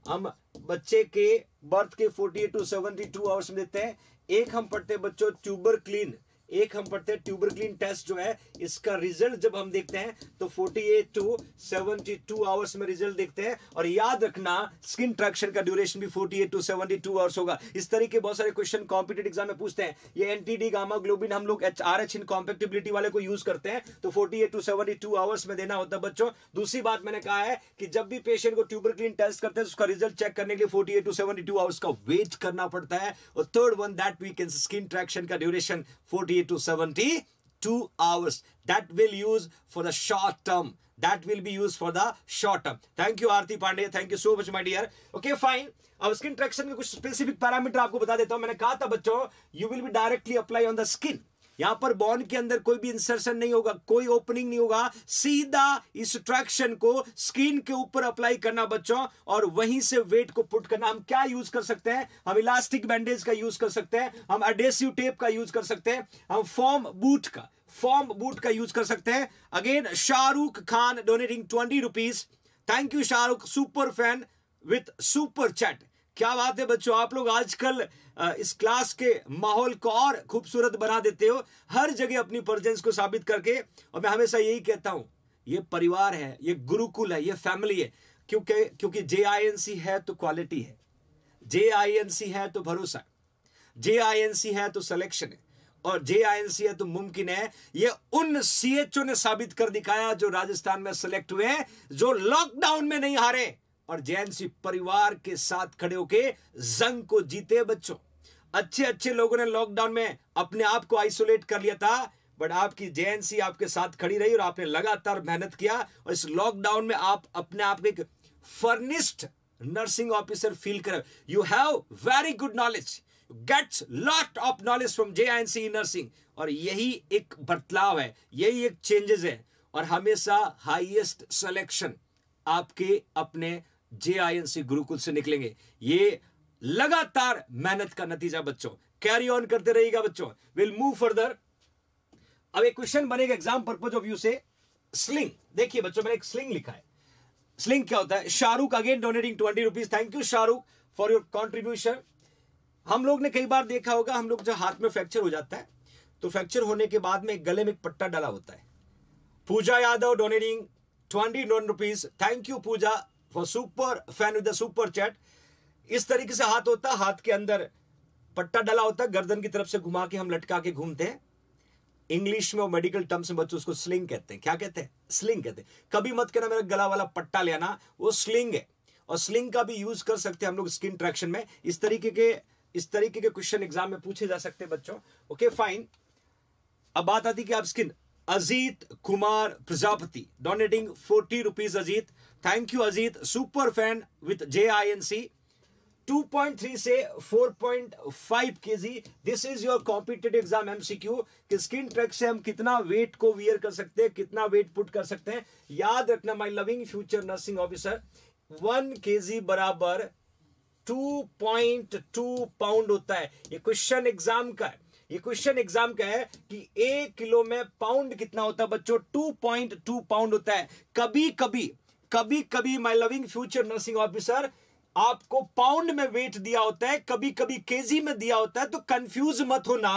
हम बच्चे के बर्थ के 48 टू 72 आवर्स में देते हैं एक हम पढ़ते हैं बच्चों ट्यूबर क्लीन एक हम पढ़ते हैं ट्यूबर क्लीन टेस्ट जो है इसका रिजल्ट जब हम देखते हैं तो 48 टू 72 आवर्स में रिजल्ट देखते हैं और याद रखना स्किन ट्रैक्शन का ड्यूरेशन भी 48 टू 72 आवर्स होगा इस तरीके बहुत सारे क्वेश्चन कॉम्पिटेटिव एग्जाम में पूछते हैं ये एनटीडी गामा ग्लोबिन हम लोग आर एच इन कॉम्पेक्टिबिलिटी वाले को यूज करते हैं तो फोर्टी टू सेवेंटी आवर्स में देना होता है बच्चों दूसरी बात मैंने कहा है कि जब भी पेशेंट को ट्यूबर क्लीन टेस्ट करते हैं तो उसका रिजल्ट चेक करने के लिए फोर्टी टू सेवेंटी आवर्स का वेट करना पड़ता है और third one that we can skin traction का duration forty to 72 hours. That will use for the short term. That will be used for the short term. Thank you, Arti Pandey. Thank you so much, my dear. Okay, fine. अब skin traction, specific parameter, specific parameter आपको बता देता हूं मैंने कहा था यहां पर बॉन्ड के अंदर कोई भी इंसर्शन नहीं होगा कोई ओपनिंग नहीं होगा सीधा इस ट्रैक्शन को स्क्रीन के ऊपर अप्लाई करना बच्चों और वहीं से वेट को पुट करना हम क्या यूज कर सकते हैं हम इलास्टिक बैंडेज का यूज कर सकते हैं हम एडेसिव टेप का यूज कर सकते हैं हम फॉर्म बूट का फॉर्म बूट का यूज कर सकते हैं again Shahrukh Khan donating twenty rupees thank you Shahrukh super fan with super chat क्या बात है बच्चों आप लोग आजकल इस क्लास के माहौल को और खूबसूरत बना देते हो हर जगह अपनी प्रजेंस को साबित करके और मैं हमेशा यही कहता हूं ये परिवार है ये गुरुकुल है ये फैमिली है क्योंकि क्योंकि जे आई एन सी है तो क्वालिटी है जे आई एन सी है तो भरोसा है जे आई एन सी है तो सिलेक्शन है और जे आई एन सी है तो मुमकिन है ये उन ओ ने साबित कर दिखाया जो राजस्थान में सिलेक्ट हुए हैं जो लॉकडाउन में नहीं हारे और जैन सिंह परिवार के साथ खड़े होके जंग को जीते बच्चों अच्छे अच्छे लोगों ने लॉकडाउन में अपने आप को आइसोलेट कर लिया था बट आपकी जैन सिंह आपके साथ खड़ी रही और आपने लगातार मेहनत किया और इस लॉकडाउन में आप अपने आप को एक फर्निस्ट नर्सिंग ऑफिसर फील कर you have very good knowledge gets lot of knowledge from J N C nursing और यही एक बदलाव है यही एक चेंजेस है और हमेशा हाइएस्ट सेलेक्शन आपके अपने जे आई एन सी गुरुकुल से निकलेंगे ये लगातार मेहनत का नतीजा बच्चों कैरी ऑन करते रहेगा बच्चों विल मूव फर्दर अब एक क्वेश्चन बनेगा exam purpose of you say sling देखिए बच्चों मैंने एक स्लिंग लिखा है स्लिंग क्या होता है Shahrukh again donating twenty rupees thank you Shahrukh for your contribution हम लोग ने कई बार देखा होगा हम लोग जब हाथ में फ्रैक्चर हो जाता है तो फ्रैक्चर होने के बाद में गले में एक पट्टा डाला होता है Pooja Yadav donating twenty rupees thank you Pooja for super fan with super chat इस तरीके से हाथ होता हाथ के अंदर पट्टा डला होता गर्दन की तरफ से घुमा के हम लटका के घूमते हैं इंग्लिश में मेडिकल टर्म्स में बच्चों उसको स्लिंग कहते हैं क्या कहते हैं स्लिंग कहते हैं कभी मत कहना मेरा गला वाला पट्टा लेना वो स्लिंग है और स्लिंग का भी यूज कर सकते हैं हम लोग स्किन ट्रैक्शन में इस तरीके के इस तरीके के क्वेश्चन एग्जाम में पूछे जा सकते हैं बच्चों ओके फाइन अब बात आती कि आप skin Ajit Kumar Prajapati donating forty rupees Ajit thank you Ajit super fan with J I N C 2.3 से 4.5 KG this is your competitive exam MCQ कि स्किन ट्रैक से हम कितना वेट को वियर कर सकते हैं कितना वेट पुट कर सकते हैं याद रखना my loving future nursing officer one KG बराबर 2.2 पाउंड होता है ये क्वेश्चन एग्जाम का है ये क्वेश्चन एग्जाम का है कि एक किलो में पाउंड कितना होता है बच्चों 2.2 पाउंड होता है कभी कभी कभी कभी my loving future nursing officer आपको पाउंड में वेट दिया होता है कभी कभी केजी में दिया होता है तो कंफ्यूज मत होना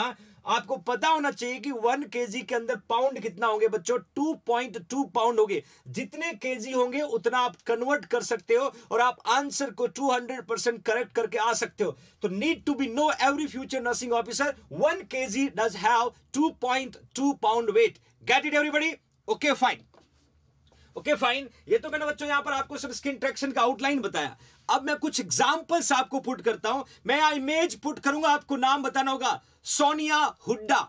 आपको पता होना चाहिए कि वन केजी के अंदर पाउंड कितना होंगे बच्चों टू पॉइंट टू पाउंड होंगे जितने केजी होंगे उतना आप कन्वर्ट कर सकते हो और आप आंसर को टू हंड्रेड परसेंट करेक्ट करके आ सकते हो तो need to be know every future nursing officer one KG does have two point two pound weight get it everybody okay fine okay fine ये तो मैंने बच्चों यहां पर आपको सब स्किन ट्रैक्शन का आउटलाइन बताया अब मैं कुछ एग्जाम्पल्स आपको पुट करता हूं मैं यहां इमेज पुट करूंगा आपको नाम बताना होगा Sonia Hooda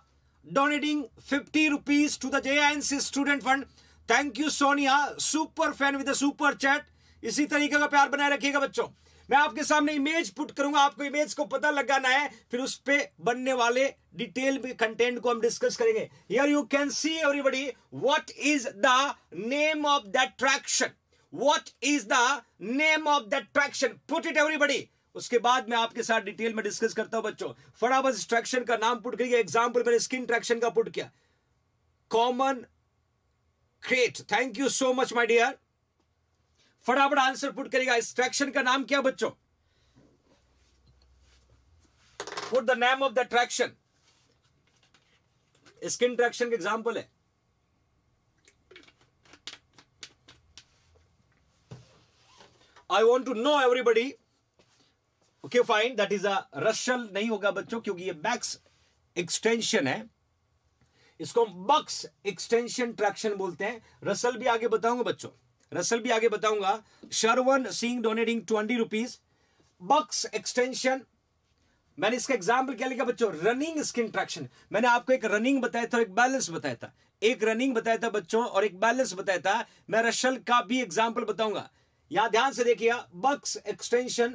donating fifty rupees to the J student fund thank you Sonia super fan with super chat इसी तरीके का प्यार बनाए रखिएगा बच्चों मैं आपके सामने इमेज पुट करूंगा आपको इमेज को पता लगाना है फिर उस पर बनने वाले डिटेल कंटेंट को हम डिस्कस करेंगे here you can see everybody what is the name of the attraction what is the name of the attraction put it everybody उसके बाद मैं आपके साथ डिटेल में डिस्कस करता हूं बच्चों फटाफट स्ट्रैक्शन का नाम पुट करिए एग्जाम्पल मैंने स्किन ट्रैक्शन का पुट किया कॉमन क्रेट thank you so much my dear फटाफट आंसर पुट करेगा एक्सट्रैक्शन का नाम क्या बच्चों put the name of the traction skin traction का एग्जाम्पल है I want to know everybody okay fine that is a Russell नहीं होगा बच्चों क्योंकि ये बैक्स एक्सटेंशन है इसको हम बक्स एक्सटेंशन ट्रैक्शन बोलते हैं रसल भी आगे बताऊंगा बच्चों रसल भी आगे बताऊंगा Sharvan Singh donating twenty rupees Buck's extension मैंने इसका एग्जाम्पल क्या लिखा बच्चों रनिंग स्किन ट्रैक्शन मैंने आपको एक रनिंग बताया था और एक बैलेंस बताया था एक रनिंग बताया था बच्चों और एक बैलेंस बताया था मैं रशल का भी एग्जाम्पल बताऊंगा यहां ध्यान से देखिए Buck's extension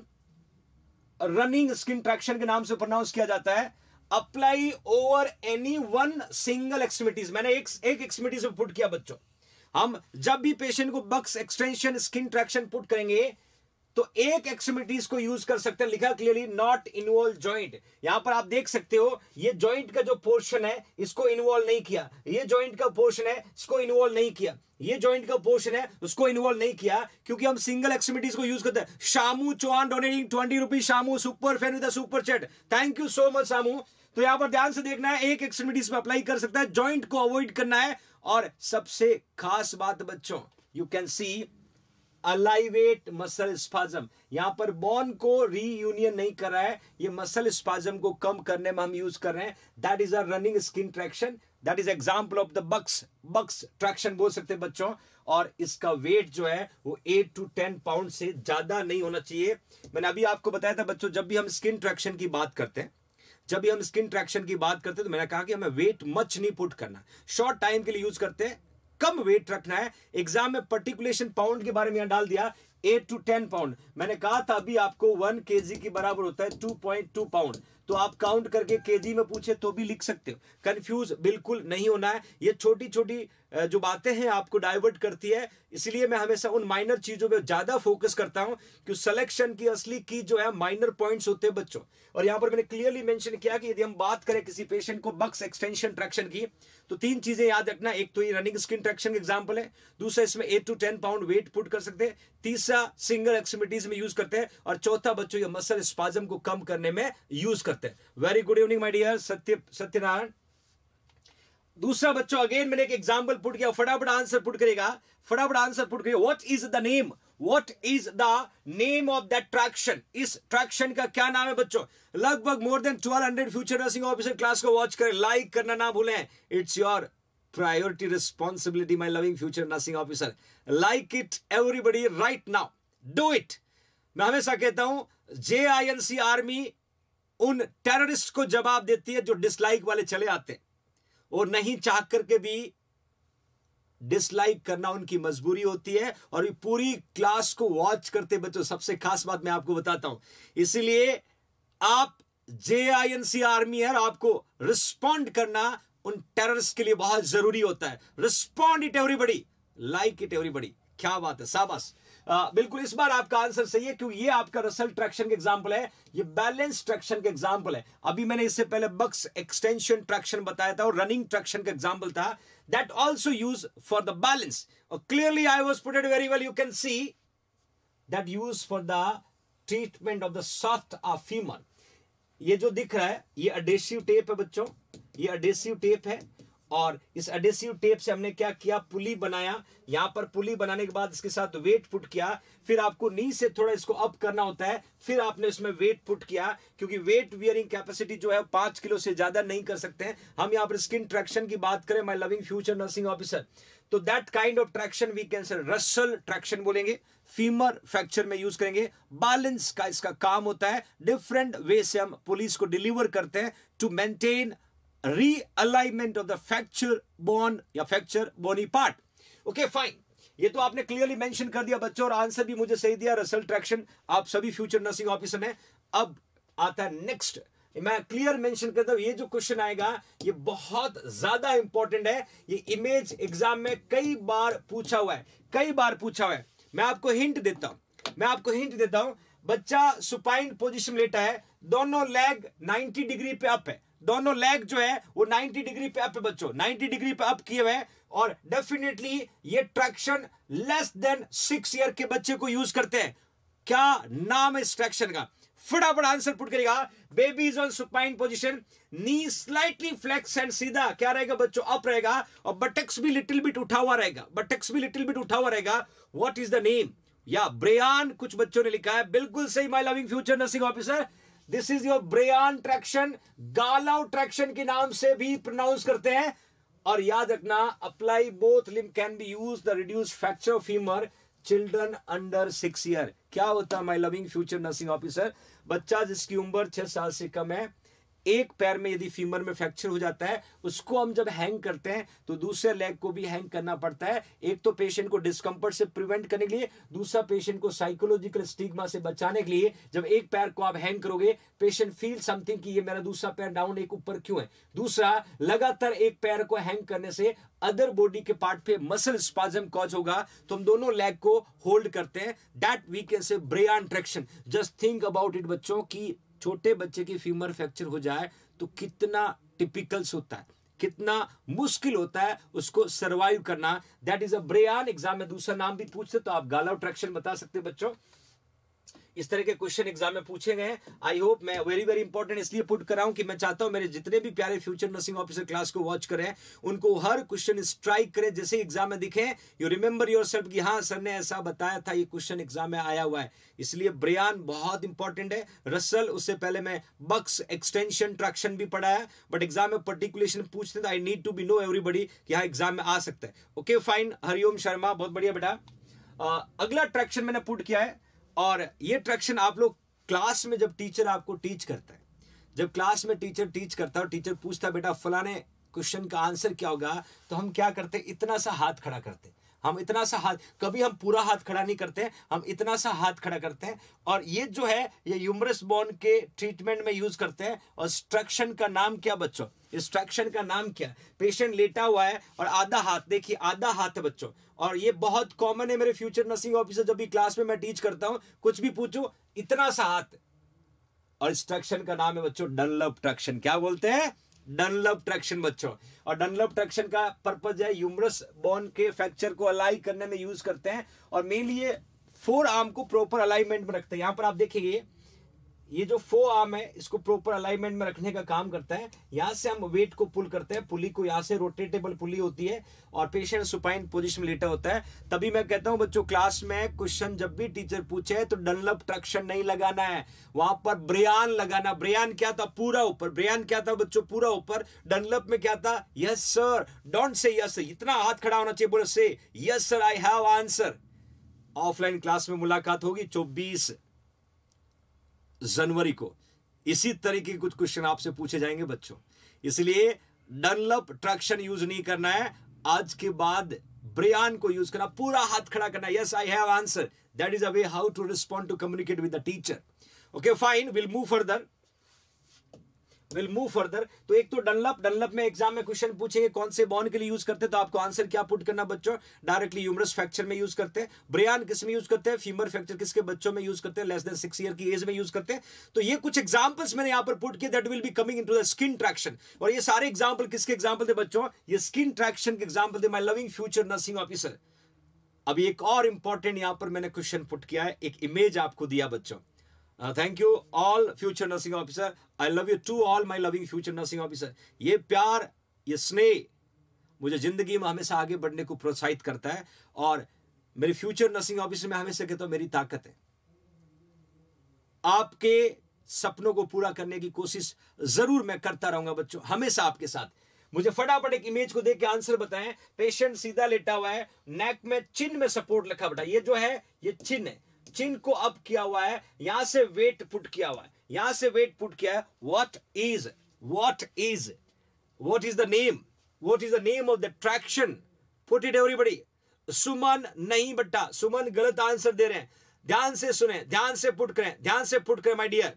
running skin traction के नाम से प्रोनाउंस किया जाता है apply over any one single extremities मैंने एक एक में फुट किया बच्चों हम जब भी पेशेंट को Buck's extension skin traction put करेंगे तो एक एक्सट्रीमिटीज को यूज कर सकते हैं लिखा क्लियरली नॉट इन्वॉल्व ज्वाइंट यहां पर आप देख सकते हो ये ज्वाइंट का जो पोर्शन है इसको इन्वॉल्व नहीं किया ये ज्वाइंट का पोर्शन है इसको इन्वॉल्व नहीं किया ये जॉइंट का पोर्शन है उसको इन्वॉल्व नहीं किया क्योंकि हम सिंगल एक्सट्रीमिटीज को यूज करते हैं Shamu Chauhan donating twenty rupees Shamu super fan with super chat thank you so much Shamu तो यहां पर ध्यान से देखना है एक एक्सट्रीमिटीज में अप्लाई कर सकता है ज्वाइंट को अवॉइड करना है और सबसे खास बात बच्चों you can see alleviate muscle spasm यहां पर बॉन को रीयूनियन नहीं कर रहा है ये मसल स्पाजम को कम करने में हम यूज कर रहे हैं that is a running skin traction that is example of the Buck's Buck's traction बोल सकते हैं बच्चों और इसका वेट जो है वो एट टू टेन पाउंड से ज्यादा नहीं होना चाहिए मैंने अभी आपको बताया था बच्चों जब भी हम स्किन ट्रैक्शन की बात करते हैं जब भी हम स्किन ट्रैक्शन की बात करते हैं तो मैंने कहा कि हमें वेट मच नहीं पुट करना शॉर्ट टाइम के लिए यूज करते हैं कम वेट रखना है एग्जाम में पर्टिकुलेशन पाउंड के बारे में यहां डाल दिया एट टू टेन पाउंड मैंने कहा था अभी आपको वन के के बराबर होता है टू पॉइंट टू पाउंड तो आप काउंट करके केजी में पूछे तो भी लिख सकते हो कंफ्यूज बिल्कुल नहीं होना है ये छोटी छोटी जो बातें हैं आपको डाइवर्ट करती है इसलिए मैं हमेशा उन माइनर चीज़ों पे ज़्यादा फोकस करता हूं कि सिलेक्शन की असली की जो है माइनर पॉइंट्स होते हैं बच्चों और यहां पर मैंने क्लियरली मेंशन किया कि यदि हम बात करें किसी पेशेंट को बक्स एक्सटेंशन ट्रैक्शन की तो तीन चीज़ें याद रखना एक तो ये रनिंग स्किन ट्रैक्शन का एग्जाम्पल है दूसरा इसमें eight to ten pound weight put कर सकते हैं तीसरा सिंगल एक्सिमिटीज में यूज़ करते हैं और चौथा बच्चों ये मसल स्पाजम को कम करने में यूज़ करते हैं very good evening my dear Satya Satyanarayan दूसरा बच्चों अगेन मैंने एक एग्जाम्पल पुट किया फटाफट आंसर पुट करेगा फटाफट आंसर पुट करेगा what is the name what is the name of that traction इस ट्रैक्शन का क्या नाम है बच्चों लगभग more than twelve hundred future nursing officer class को वॉच करें लाइक करना ना भूलें it's your priority responsibility, my loving future nursing officer. Like it, everybody, right now. Do it. मैं हमेशा कहता हूं जे आर्मी उन टेररिस्ट को जवाब देती है जो डिसलाइक वाले चले आते हैं और नहीं चाह करके भी डिसलाइक करना उनकी मजबूरी होती है और पूरी क्लास को वॉच करते बच्चों सबसे खास बात मैं आपको बताता हूं इसीलिए आप जे आई एन सी आर्मी है आपको रिस्पॉन्ड करना उन टेररिस्ट के लिए बहुत जरूरी होता है respond it everybody like it everybody क्या बात है साबस आ, बिल्कुल इस बार आपका आंसर सही है क्योंकि ये आपका रसल ट्रैक्शन का एग्जाम्पल है ये बैलेंस ट्रैक्शन का एग्जाम्पल है अभी मैंने इससे पहले बक्स एक्सटेंशन ट्रैक्शन बताया था और रनिंग ट्रैक्शन का एग्जाम्पल था that also use for the balance और clearly I was putted very well you can see that use for the treatment of the soft of femur ये जो दिख रहा है ये अडेसिव टेप है बच्चों ये अडेसिव टेप है और इस एडेसिव टेप से हमने क्या किया पुली बनाया यहां पर पुली बनाने के बाद इसके साथ वेट पुट किया फिर आपको नी से थोड़ा इसको अप करना होता है फिर आपने इसमें वेट पुट किया क्योंकि वेट वियरिंग कैपेसिटी जो है पांच किलो से ज्यादा नहीं कर सकते हैं हम यहां पर स्किन ट्रैक्शन की बात करें my loving future nursing officer तो that kind of traction we can sir Russell traction बोलेंगे फीमर फ्रैक्चर में यूज करेंगे बैलेंस का इसका काम होता है डिफरेंट वे से हम पुलिस को डिलीवर करते हैं to maintain realignment of the fracture bone या fracture bony part okay fine ये तो आपने क्लियरली मेंशन कर दिया बच्चों और आंसर भी मुझे सही दिया रसल ट्रैक्शन आप सभी फ्यूचर नर्सिंग ऑफिसर हैं अब आता है नेक्स्ट मैं क्लियर मेंशन करता हूं ये जो क्वेश्चन आएगा ये बहुत ज्यादा इंपॉर्टेंट है ये इमेज एग्जाम में कई बार पूछा हुआ है कई बार पूछा हुआ है मैं आपको हिंट देता हूं मैं आपको हिंट देता हूं बच्चा सुपाइन पोजिशन लेटा है दोनों लेग नाइनटी डिग्री पे अप है दोनों लेग जो है वो 90 डिग्री पे अप है बच्चों 90 डिग्री पे अप किए हुए हैं और डेफिनेटली ये traction less than six year के बच्चे को यूज करते हैं क्या नाम है इस ट्रैक्शन का फटाफट आंसर पुट करेगा babies on supine position knee slightly flex and सीधा क्या रहेगा बच्चों अप रहेगा और बटक्स भी लिटिल बिट उठा हुआ रहेगा बटक्स भी लिटिल बिट उठा हुआ रहेगा वॉट इज द नेम या ब्रेन कुछ बच्चों ने लिखा है बिल्कुल सही my loving future nursing officer this is your Bryant traction gallows traction के नाम से भी प्रोनाउंस करते हैं और याद रखना apply both limb can be use the reduce fracture femur children under six year क्या होता है my loving future nursing officer बच्चा जिसकी उम्र छह साल से कम है एक पैर में यदि फीमर में फ्रैक्चर हो जाता है उसको हम जब हैंग करते हैं तो दूसरे लेग को भी हैंग करना पड़ता है एक तो पेशेंट को डिस्कम्फर्ट से प्रिवेंट करने के लिए दूसरा पेशेंट को साइकोलॉजिकल स्टिग्मा से बचाने के लिए जब एक पैर को आप हैंग करोगे पेशेंट फील समथिंग कि ये मेरा दूसरा पैर डाउन एक ऊपर क्यों है दूसरा लगातार एक पैर को हैंग करने से अदर बॉडी के पार्ट पे मसल स्पाजम कॉज होगा तो हम दोनों लेग को होल्ड करते हैं that we can say Bryant traction just think about it बच्चों की छोटे बच्चे की फीमर फ्रैक्चर हो जाए तो कितना टिपिकल्स होता है कितना मुश्किल होता है उसको सरवाइव करना that is a Bryant exam में दूसरा नाम भी पूछते तो आप गाला ट्रैक्शन बता सकते बच्चों इस तरह के क्वेश्चन एग्जाम में पूछे गए हैं आई होप मैं वेरी वेरी इंपॉर्टेंट इसलिए पुट कराऊं कि मैं चाहता हूं मेरे जितने भी प्यारे फ्यूचर नर्सिंग ऑफिसर क्लास को वॉच करें उनको हर क्वेश्चन स्ट्राइक करें जैसे एग्जाम में दिखे यू रिमेंबर योर सेल्फ की हाँ सर ने ऐसा बताया था ये क्वेश्चन एग्जाम में आया हुआ है इसलिए ब्रियान बहुत इंपॉर्टेंट है रसल उससे पहले मैं बक्स एक्सटेंशन ट्रैक्शन भी पढ़ाया बट एग्जाम में पर्टिकुलेशन पूछते I need to be know everybody कि हाँ एग्जाम में आ सकता है ओके फाइन हरिओम शर्मा बहुत बढ़िया बेटा अगला ट्रैक्शन मैंने पुट किया है और ये ट्रैक्शन आप लोग क्लास में जब टीचर आपको टीच करता है जब क्लास में टीचर टीच करता है और टीचर पूछता है बेटा फलाने क्वेश्चन का आंसर क्या होगा तो हम क्या करते इतना सा हाथ खड़ा करते हैं हम इतना सा हाथ कभी हम पूरा हाथ खड़ा नहीं करते हैं हम इतना सा हाथ खड़ा करते हैं और ये जो है ये यूमरस बोन के ट्रीटमेंट में यूज करते हैं और स्ट्रक्शन का नाम क्या बच्चों स्ट्रक्शन का नाम क्या पेशेंट लेटा हुआ है और आधा हाथ देखिए आधा हाथ है बच्चों और ये बहुत कॉमन है मेरे फ्यूचर नर्सिंग ऑफिसर जब भी क्लास में मैं टीच करता हूं कुछ भी पूछो इतना सा हाथ और स्ट्रक्शन का नाम है बच्चों डनलप ट्रक्शन क्या बोलते हैं डनलप ट्रैक्शन बच्चों और डनलप ट्रैक्शन का पर्पज है यूमरस बोन के फ्रैक्चर को अलाई करने में यूज करते हैं और मेनली ये फोर आर्म को प्रॉपर अलाइनमेंट में रखते हैं यहाँ पर आप देखेंगे ये जो फो आर्म है इसको प्रॉपर अलाइनमेंट में रखने का काम करता है यहाँ से हम वेट को पुल करते हैं पुली को यहाँ से रोटेटेबल पुली होती है और पेशेंट सुपाइन पोजिशन में लेटा होता है तभी मैं कहता हूँ बच्चों क्लास में क्वेश्चन जब भी टीचर पूछे तो डनलप ट्रक्शन नहीं लगाना है वहां पर ब्रियान लगाना ब्रियान क्या था पूरा ऊपर ब्रियान क्या था बच्चों पूरा ऊपर डनलप में क्या था yes sir don't say yes sir इतना हाथ खड़ा होना चाहिए बोले say yes sir I have answer offline class में मुलाकात होगी चौबीस जनवरी को इसी तरीके के कुछ क्वेश्चन आपसे पूछे जाएंगे बच्चों इसलिए डनलप ट्रक्शन यूज नहीं करना है आज के बाद ब्रियान को यूज करना पूरा हाथ खड़ा करना yes I have answer that is a way how to respond to communicate with the teacher okay fine will move further will move further तो एक तो डनलप डनलप में एग्जाम में क्वेश्चन पूछेंगे कौन से बॉन के लिए यूज करते हैं तो आपको आंसर क्या पुट करना बच्चों डायरेक्टली यूमरस फ्रैक्चर में यूज करते हैं ब्रियान किस में यूज करते हैं फीमर फ्रैक्चर किसके बच्चों में यूज करते हैं लेस देन सिक्स ईयर की एज में यूज करते हैं तो ये कुछ एग्जाम्पल्स मैंने यहां पर पुट किया that will be coming in the skin traction और ये सारे एग्जाम्पल किसके एग्जाम्पल थे बच्चों ये स्किन ट्रैक्शन के एग्जाम्पल थे my loving future nursing officer अभी एक और इंपॉर्टेंट यहां पर मैंने क्वेश्चन पुट किया है एक इमेज आपको दिया बच्चों thank you all future nursing officer I love you to all my loving future nursing officer ये प्यार ये स्नेह मुझे जिंदगी में हमेशा आगे बढ़ने को प्रोत्साहित करता है और मेरे फ्यूचर नर्सिंग ऑफिसर में हमेशा कहता हूं मेरी ताकत है आपके सपनों को पूरा करने की कोशिश जरूर मैं करता रहूंगा बच्चों हमेशा आपके साथ मुझे फटाफट एक इमेज को देख के आंसर बताएं पेशेंट सीधा लेटा हुआ है नेक में चिन्ह में सपोर्ट लिखा बेटा ये जो है ये चिन्ह है चिन को अप किया हुआ है यहां से वेट पुट किया हुआ है यहां से वेट पुट किया है what is what is what is the name what is the name of the traction put it everybody Suman नहीं बट्टा सुमन गलत आंसर दे रहे हैं ध्यान से सुने ध्यान से पुट करें ध्यान से पुट करें my dear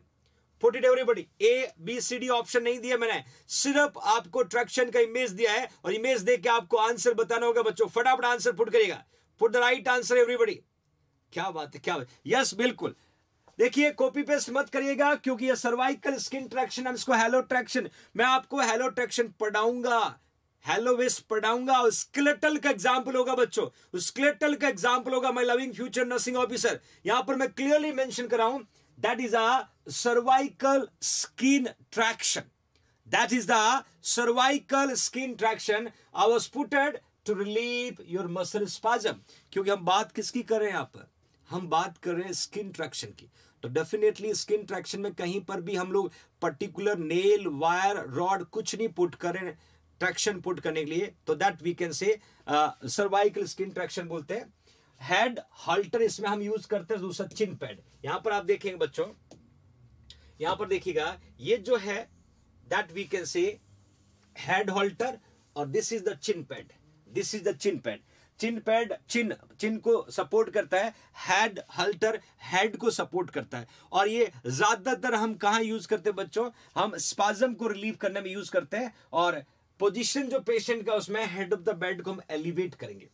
put it everybody A B C D option नहीं दिया मैंने सिर्फ आपको ट्रैक्शन का इमेज दिया है और इमेज देख के आपको आंसर बताना होगा बच्चों फटाफट आंसर पुट करेगा put the right answer everybody क्या बात है क्या बात यस बिल्कुल देखिए कॉपी पेस्ट मत करिएगा क्योंकि ये सर्वाइकल स्किन ट्रैक्शन है इसको हेलो ट्रैक्शन मैं आपको हेलो ट्रैक्शन पढ़ाऊंगा हेलो विस पढ़ाऊंगा और का एग्जाम्पल होगा बच्चों स्केलेटल का एग्जाम्पल होगा my loving future nursing officer यहां पर मैं क्लियरली मेंशन कर रहा हूं that is a cervical skin traction that is the cervical skin traction I was putted to relieve your muscle spasm क्योंकि हम बात किसकी कर रहे हैं यहां पर हम बात कर रहे हैं स्किन ट्रैक्शन की तो डेफिनेटली स्किन ट्रैक्शन में कहीं पर भी हम लोग पर्टिकुलर नेल वायर रॉड कुछ नहीं पुट करें ट्रैक्शन पुट करने के लिए तो that we can say cervical skin traction बोलते हैं हेड हल्टर इसमें हम यूज करते हैं दूसरा चिन पैड यहां पर आप देखेंगे बच्चों यहां पर देखिएगा ये जो है that we can say head halter और this is the chin pad this is the chin pad chin pad chin chin को सपोर्ट करता है हेड हल्टर हेड को सपोर्ट करता है और ये ज्यादातर हम कहा यूज करते हैं बच्चों हम स्पाजम को रिलीव करने में यूज करते हैं और पोजीशन जो पेशेंट का उसमें हेड ऑफ द बेड को हम एलिवेट करेंगे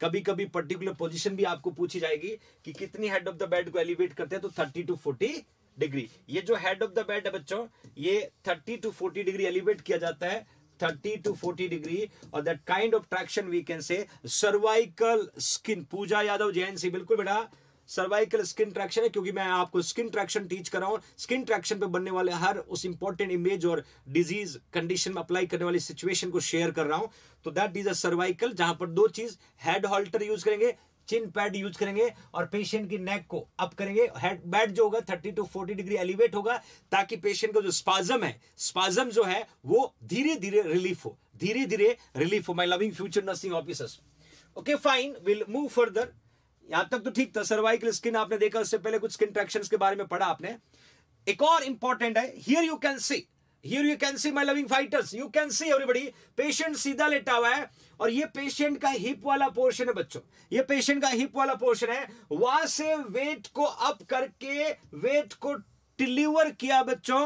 कभी कभी पर्टिकुलर पोजीशन भी आपको पूछी जाएगी कि कितनी हेड ऑफ द बेड को एलिवेट करते हैं तो थर्टी टू फोर्टी डिग्री ये जो हेड ऑफ द बेड है बच्चों ये thirty to forty degree elevate किया जाता है 30 to 40 degree or that kind of traction we can say cervical skin पूजा यादव जैन सी बिल्कुल बेटा सर्वाइकल स्किन ट्रैक्शन है क्योंकि मैं आपको स्किन ट्रैक्शन टीच कर रहा हूं स्किन ट्रैक्शन पे बनने वाले हर उस इंपॉर्टेंट इमेज और डिजीज कंडीशन में अप्लाई करने वाली सिचुएशन को शेयर कर रहा हूं तो दैट इज अ सर्वाइकल जहां पर दो चीज हेड हॉल्टर यूज करेंगे चिन पैड यूज करेंगे और पेशेंट की नेक को अप करेंगे हेड बेड जो होगा thirty to forty degree elevate होगा ताकि पेशेंट का जो स्पाजम है स्पाजम जो है वो धीरे धीरे रिलीफ हो धीरे धीरे रिलीफ हो my loving future nursing officers okay fine will move further यहां तक तो ठीक था सर्वाइकल स्किन आपने देखा उससे पहले कुछ स्किन ट्रैक्शन के बारे में पढ़ा आपने एक और इंपॉर्टेंट है here you can see here you can see my loving fighters you can see everybody patient सीधा लेटा हुआ है और ये पेशेंट का हिप वाला पोर्शन है बच्चों ये पेशेंट का हिप वाला पोर्शन है वहां से वेट को अप करके वेट को डिलीवर किया बच्चों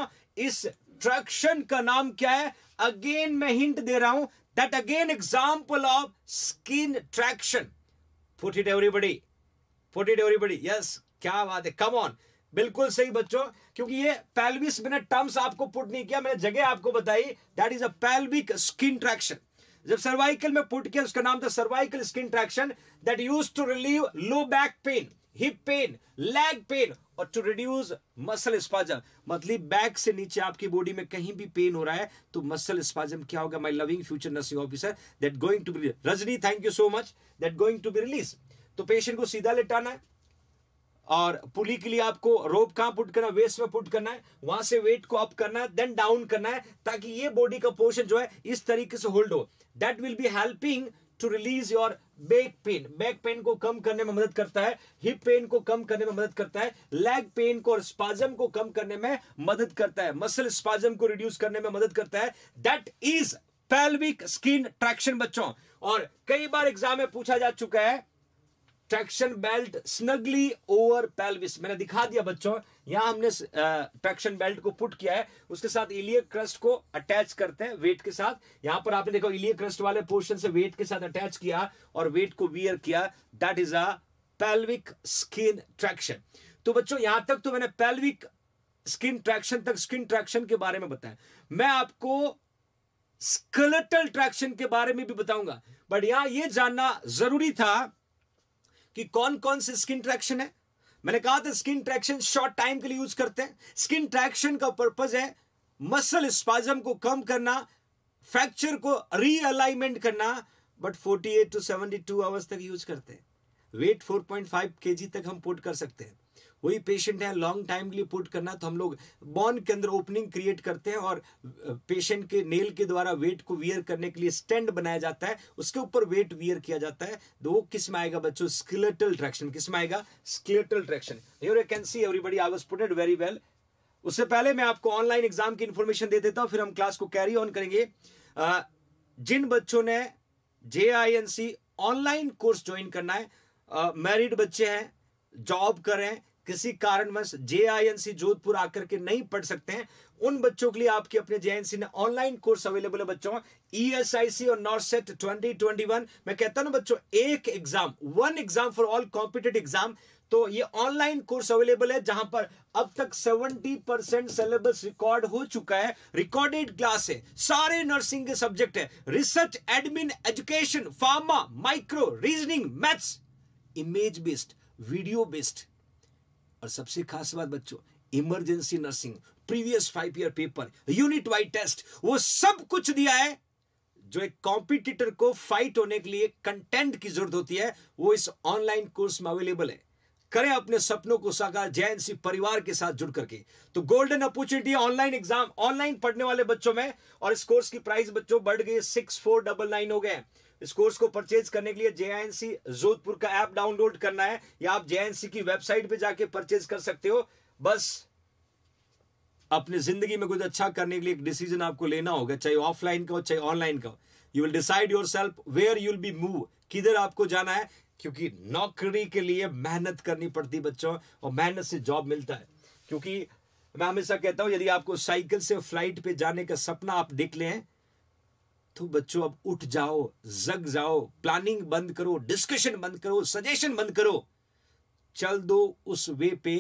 इस ट्रक्शन का नाम क्या है अगेन मैं हिंट दे रहा हूं that again example of skin traction put it everybody put it everybody yes क्या बात है कम ऑन बिल्कुल सही बच्चों क्योंकि ये पैल्विस मैंने टर्म्स आपको पुट नहीं किया मैंने जगह आपको बताई that is a pelvic skin traction जब सर्वाइकल में पुट किया उसका नाम था cervical skin traction that use to relieve low back pain hip pain leg pain और टू रिड्यूस मसल स्पाजम मतलब बैक से नीचे आपकी बॉडी में कहीं भी पेन हो रहा है तो मसल स्पाजम क्या होगा my loving future nursing officer that going to be Rajni thank you so much that going to be release तो पेशेंट को सीधा लेटाना है और पुली के लिए आपको रोप कहां पुट करना है वेस्ट में पुट करना है वहां से वेट को अप करना है देन डाउन करना है ताकि ये बॉडी का पोर्शन जो है इस तरीके से होल्ड हो that will be helping to release your back pain back pain को कम करने में मदद करता है हिप पेन को कम करने में मदद करता है लेग पेन को और स्पाजम को कम करने में मदद करता है मसल स्पाजम को रिड्यूस करने में मदद करता है that is pelvic skin traction बच्चों और कई बार एग्जाम में पूछा जा चुका है traction belt snugly over pelvis मैंने दिखा दिया बच्चों यहां हमने ट्रैक्शन बेल्ट को पुट किया है उसके साथ इलियर क्रस्ट को अटैच करते हैं वेट के साथ यहां पर आपने देखो इलियर क्रस्ट वाले पोर्शन से वेट के साथ अटैच किया और वेट को वियर किया that is a pelvic skin traction तो बच्चों यहां तक तो मैंने पेल्विक स्किन ट्रैक्शन तक स्किन ट्रैक्शन के बारे में बताया मैं आपको स्कलेटल ट्रैक्शन के बारे में भी बताऊंगा बट यहां यह जानना जरूरी था कि कौन कौन से स्किन ट्रैक्शन है मैंने कहा था स्किन ट्रैक्शन शॉर्ट टाइम के लिए यूज करते हैं स्किन ट्रैक्शन का पर्पज है मसल स्पाजम को कम करना फ्रैक्चर को रीअलाइनमेंट करना बट 48 टू 72 आवर्स तक यूज करते हैं वेट 4.5 केजी तक हम पुट कर सकते हैं वही पेशेंट है लॉन्ग टाइम के लिए पुट करना तो हम लोग बॉन के अंदर ओपनिंग क्रिएट करते हैं और पेशेंट के नेल के द्वारा वेट को वियर करने के लिए स्टैंड बनाया जाता है उसके ऊपर वेट वियर किया जाता है तो वो किस में आएगा बच्चों स्किलेटल ट्रैक्शन किस में आएगा skeletal traction your can see everybody I was putted very well उससे पहले मैं आपको ऑनलाइन एग्जाम की इंफॉर्मेशन दे देता हूं फिर हम क्लास को कैरी ऑन करेंगे जिन बच्चों ने J I N C online course join करना है मैरिड बच्चे हैं जॉब कर रहे हैं किसी कारणवश जे जोधपुर आकर के नहीं पढ़ सकते हैं उन बच्चों के लिए आपके अपने जे ने ऑनलाइन कोर्स अवेलेबल है बच्चों ईएसआईसी e और नॉर्थ सेट 2021 मैं कहता हूं बच्चों एक exam one exam for all competitive exam तो ये ऑनलाइन कोर्स अवेलेबल है जहां पर अब तक 70 परसेंट सिलेबस रिकॉर्ड हो चुका है रिकॉर्डेड क्लास है सारे नर्सिंग के सब्जेक्ट है research admin education pharma micro reasoning maths image based video based और सबसे खास बात बच्चों emergency nursing previous five year paper unit wise test वो सब कुछ दिया है जो एक कॉम्पिटिटर को फाइट होने के लिए कंटेंट की जरूरत होती है वो इस ऑनलाइन कोर्स में अवेलेबल है करें अपने सपनों को साकार जैन परिवार के साथ जुड़ करके तो golden opportunity online exam online पढ़ने वाले बच्चों में और इस कोर्स की प्राइस बच्चों बढ़ गई सिक्स फोर डबल नाइन हो गए इस कोर्स को परचेज करने के लिए जे जोधपुर का ऐप डाउनलोड करना है या आप जे की वेबसाइट पे जाके परचेज कर सकते हो बस अपनी जिंदगी में कुछ अच्छा करने के लिए एक डिसीजन आपको लेना होगा चाहे ऑफलाइन का हो चाहे ऑनलाइन का हो you will decide your self where you'll be move किधर आपको जाना है क्योंकि नौकरी के लिए मेहनत करनी पड़ती बच्चों और मेहनत से जॉब मिलता है क्योंकि मैं हमेशा कहता हूं यदि आपको साइकिल से फ्लाइट पे जाने का सपना आप देख लें तो बच्चों अब उठ जाओ जग जाओ प्लानिंग बंद करो डिस्कशन बंद करो सजेशन बंद करो चल दो उस वे पे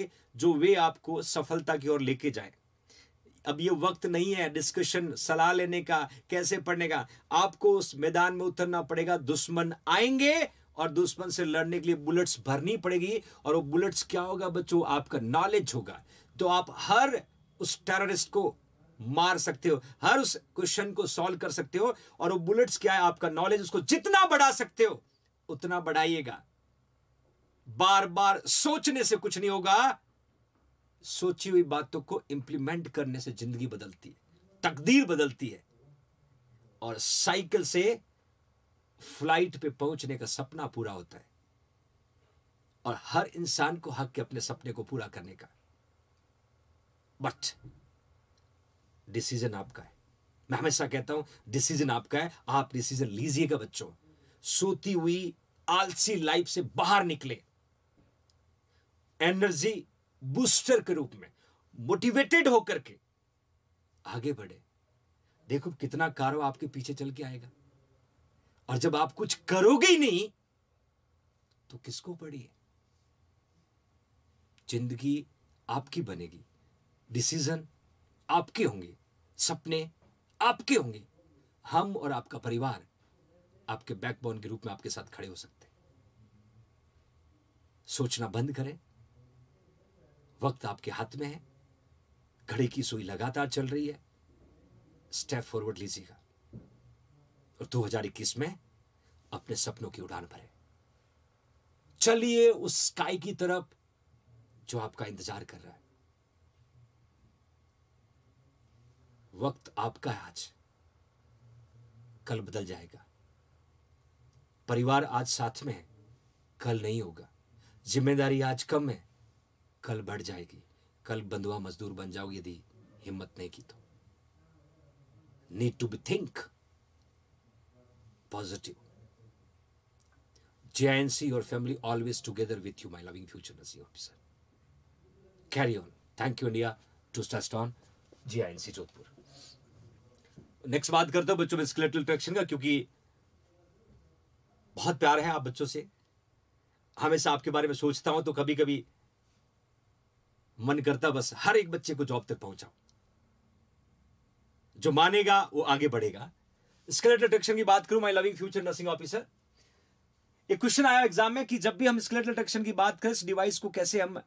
जो वे आपको सफलता की ओर लेके जाए अब ये वक्त नहीं है डिस्कशन सलाह लेने का कैसे पढ़ने का आपको उस मैदान में उतरना पड़ेगा दुश्मन आएंगे और दुश्मन से लड़ने के लिए बुलेट्स भरनी पड़ेगी और वो बुलेट्स क्या होगा बच्चों आपका नॉलेज होगा तो आप हर उस टेररिस्ट को मार सकते हो हर उस क्वेश्चन को सॉल्व कर सकते हो और वो बुलेट्स क्या है आपका नॉलेज उसको जितना बढ़ा सकते हो उतना बढ़ाइएगा बार बार सोचने से कुछ नहीं होगा सोची हुई बातों को इंप्लीमेंट करने से जिंदगी बदलती है तकदीर बदलती है और साइकिल से फ्लाइट पे पहुंचने का सपना पूरा होता है और हर इंसान को हक के अपने सपने को पूरा करने का बट डिसीजन आपका है मैं हमेशा कहता हूं डिसीजन आपका है आप डिसीजन लीजिएगा बच्चों सोती हुई आलसी लाइफ से बाहर निकले एनर्जी बूस्टर के रूप में मोटिवेटेड होकर के आगे बढ़े देखो कितना कारो आपके पीछे चल के आएगा और जब आप कुछ करोगे ही नहीं तो किसको पड़ी जिंदगी आपकी बनेगी डिसीजन आपके होंगे सपने आपके होंगे हम और आपका परिवार आपके बैकबोन के रूप में आपके साथ खड़े हो सकते हैं सोचना बंद करें वक्त आपके हाथ में है घड़ी की सुई लगातार चल रही है स्टेप फॉरवर्ड लीजिएगा और 2021 में अपने सपनों की उड़ान भरे चलिए उस स्काई की तरफ जो आपका इंतजार कर रहा है वक्त आपका है आज कल बदल जाएगा परिवार आज साथ में है कल नहीं होगा जिम्मेदारी आज कम है कल बढ़ जाएगी कल बंधुआ मजदूर बन जाओ यदि हिम्मत नहीं की तो need to be think positive J N C your family always together with you my loving future officer carry on thank you India to start on J I N C Jodhpur next बात करते हैं बच्चों में skeletal traction का क्योंकि बहुत प्यार है आप बच्चों से हमेशा आपके बारे में सोचता हूं तो कभी कभी मन करता बस हर एक बच्चे को जॉब तक पहुंचाओ जो मानेगा वो आगे बढ़ेगा स्केलेटल ट्रैक्शन की बात करूं my loving future nursing officer एक क्वेश्चन आया एग्जाम में कि जब भी हम स्केलेटल ट्रैक्शन की बात करें डिवाइस को कैसे हम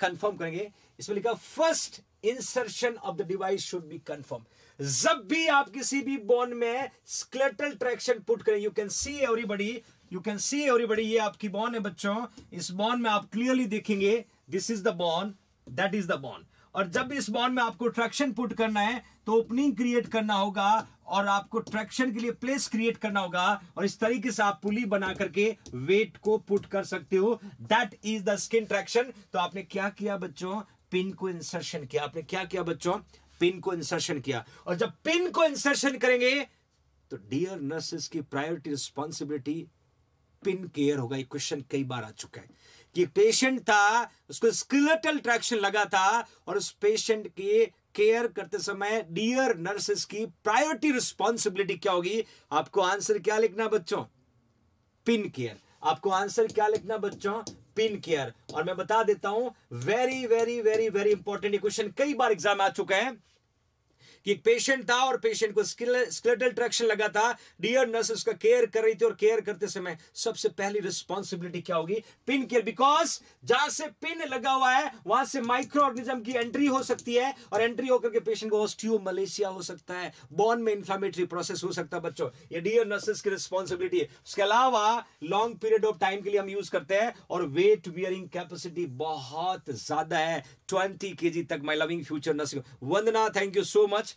कंफर्म करेंगे इसमें लिखा first insertion of the device should be confirm जब भी आप किसी भी बोन में स्केलेटल ट्रैक्शन पुट करें you can see everybody you can see everybody ये आपकी बॉन है बच्चों इस बोन में आप क्लियरली देखेंगे this is the bone that is the bone और जब इस बॉन्ड में आपको ट्रैक्शन पुट करना है तो ओपनिंग क्रिएट करना होगा और आपको ट्रैक्शन के लिए प्लेस क्रिएट करना होगा और इस तरीके से आप पुली बना करके वेट को पुट कर सकते हो that is the skin traction तो आपने क्या किया बच्चों पिन को इंसर्शन किया आपने क्या किया बच्चों पिन को इंसर्शन किया और जब पिन को इंसर्शन करेंगे तो डियर नर्सेस की प्रायोरिटी रिस्पॉन्सिबिलिटी पिन केयर होगा ये क्वेश्चन कई बार आ चुका है कि पेशेंट था उसको स्किलेटल ट्रैक्शन लगा था और उस पेशेंट के केयर करते समय डियर नर्सेस की प्रायोरिटी रिस्पॉन्सिबिलिटी क्या होगी आपको आंसर क्या लिखना बच्चों पिन केयर आपको आंसर क्या लिखना बच्चों पिन केयर और मैं बता देता हूं very very very very important question कई बार एग्जाम आ चुके हैं कि एक पेशेंट था और पेशेंट को स्केलेटल ट्रैक्शन लगा था डियर नर्स उसका केयर कर रही थी और केयर करते समय सबसे पहली रिस्पॉन्सिबिलिटी क्या होगी पिन केयर बिकॉज जहां से पिन लगा हुआ है वहां से माइक्रो ऑर्गेनिज्म की एंट्री हो सकती है और एंट्री होकर के पेशेंट को ऑस्टियो मलेशिया हो सकता है बॉन में इंफ्लामेटरी प्रोसेस हो सकता है बच्चों ये डियर नर्सेस की रिस्पॉन्सिबिलिटी है उसके अलावा लॉन्ग पीरियड ऑफ टाइम के लिए हम यूज करते हैं और वेट बियरिंग कैपेसिटी बहुत ज्यादा है ट्वेंटी के तक my loving future nursing Vandana thank you so much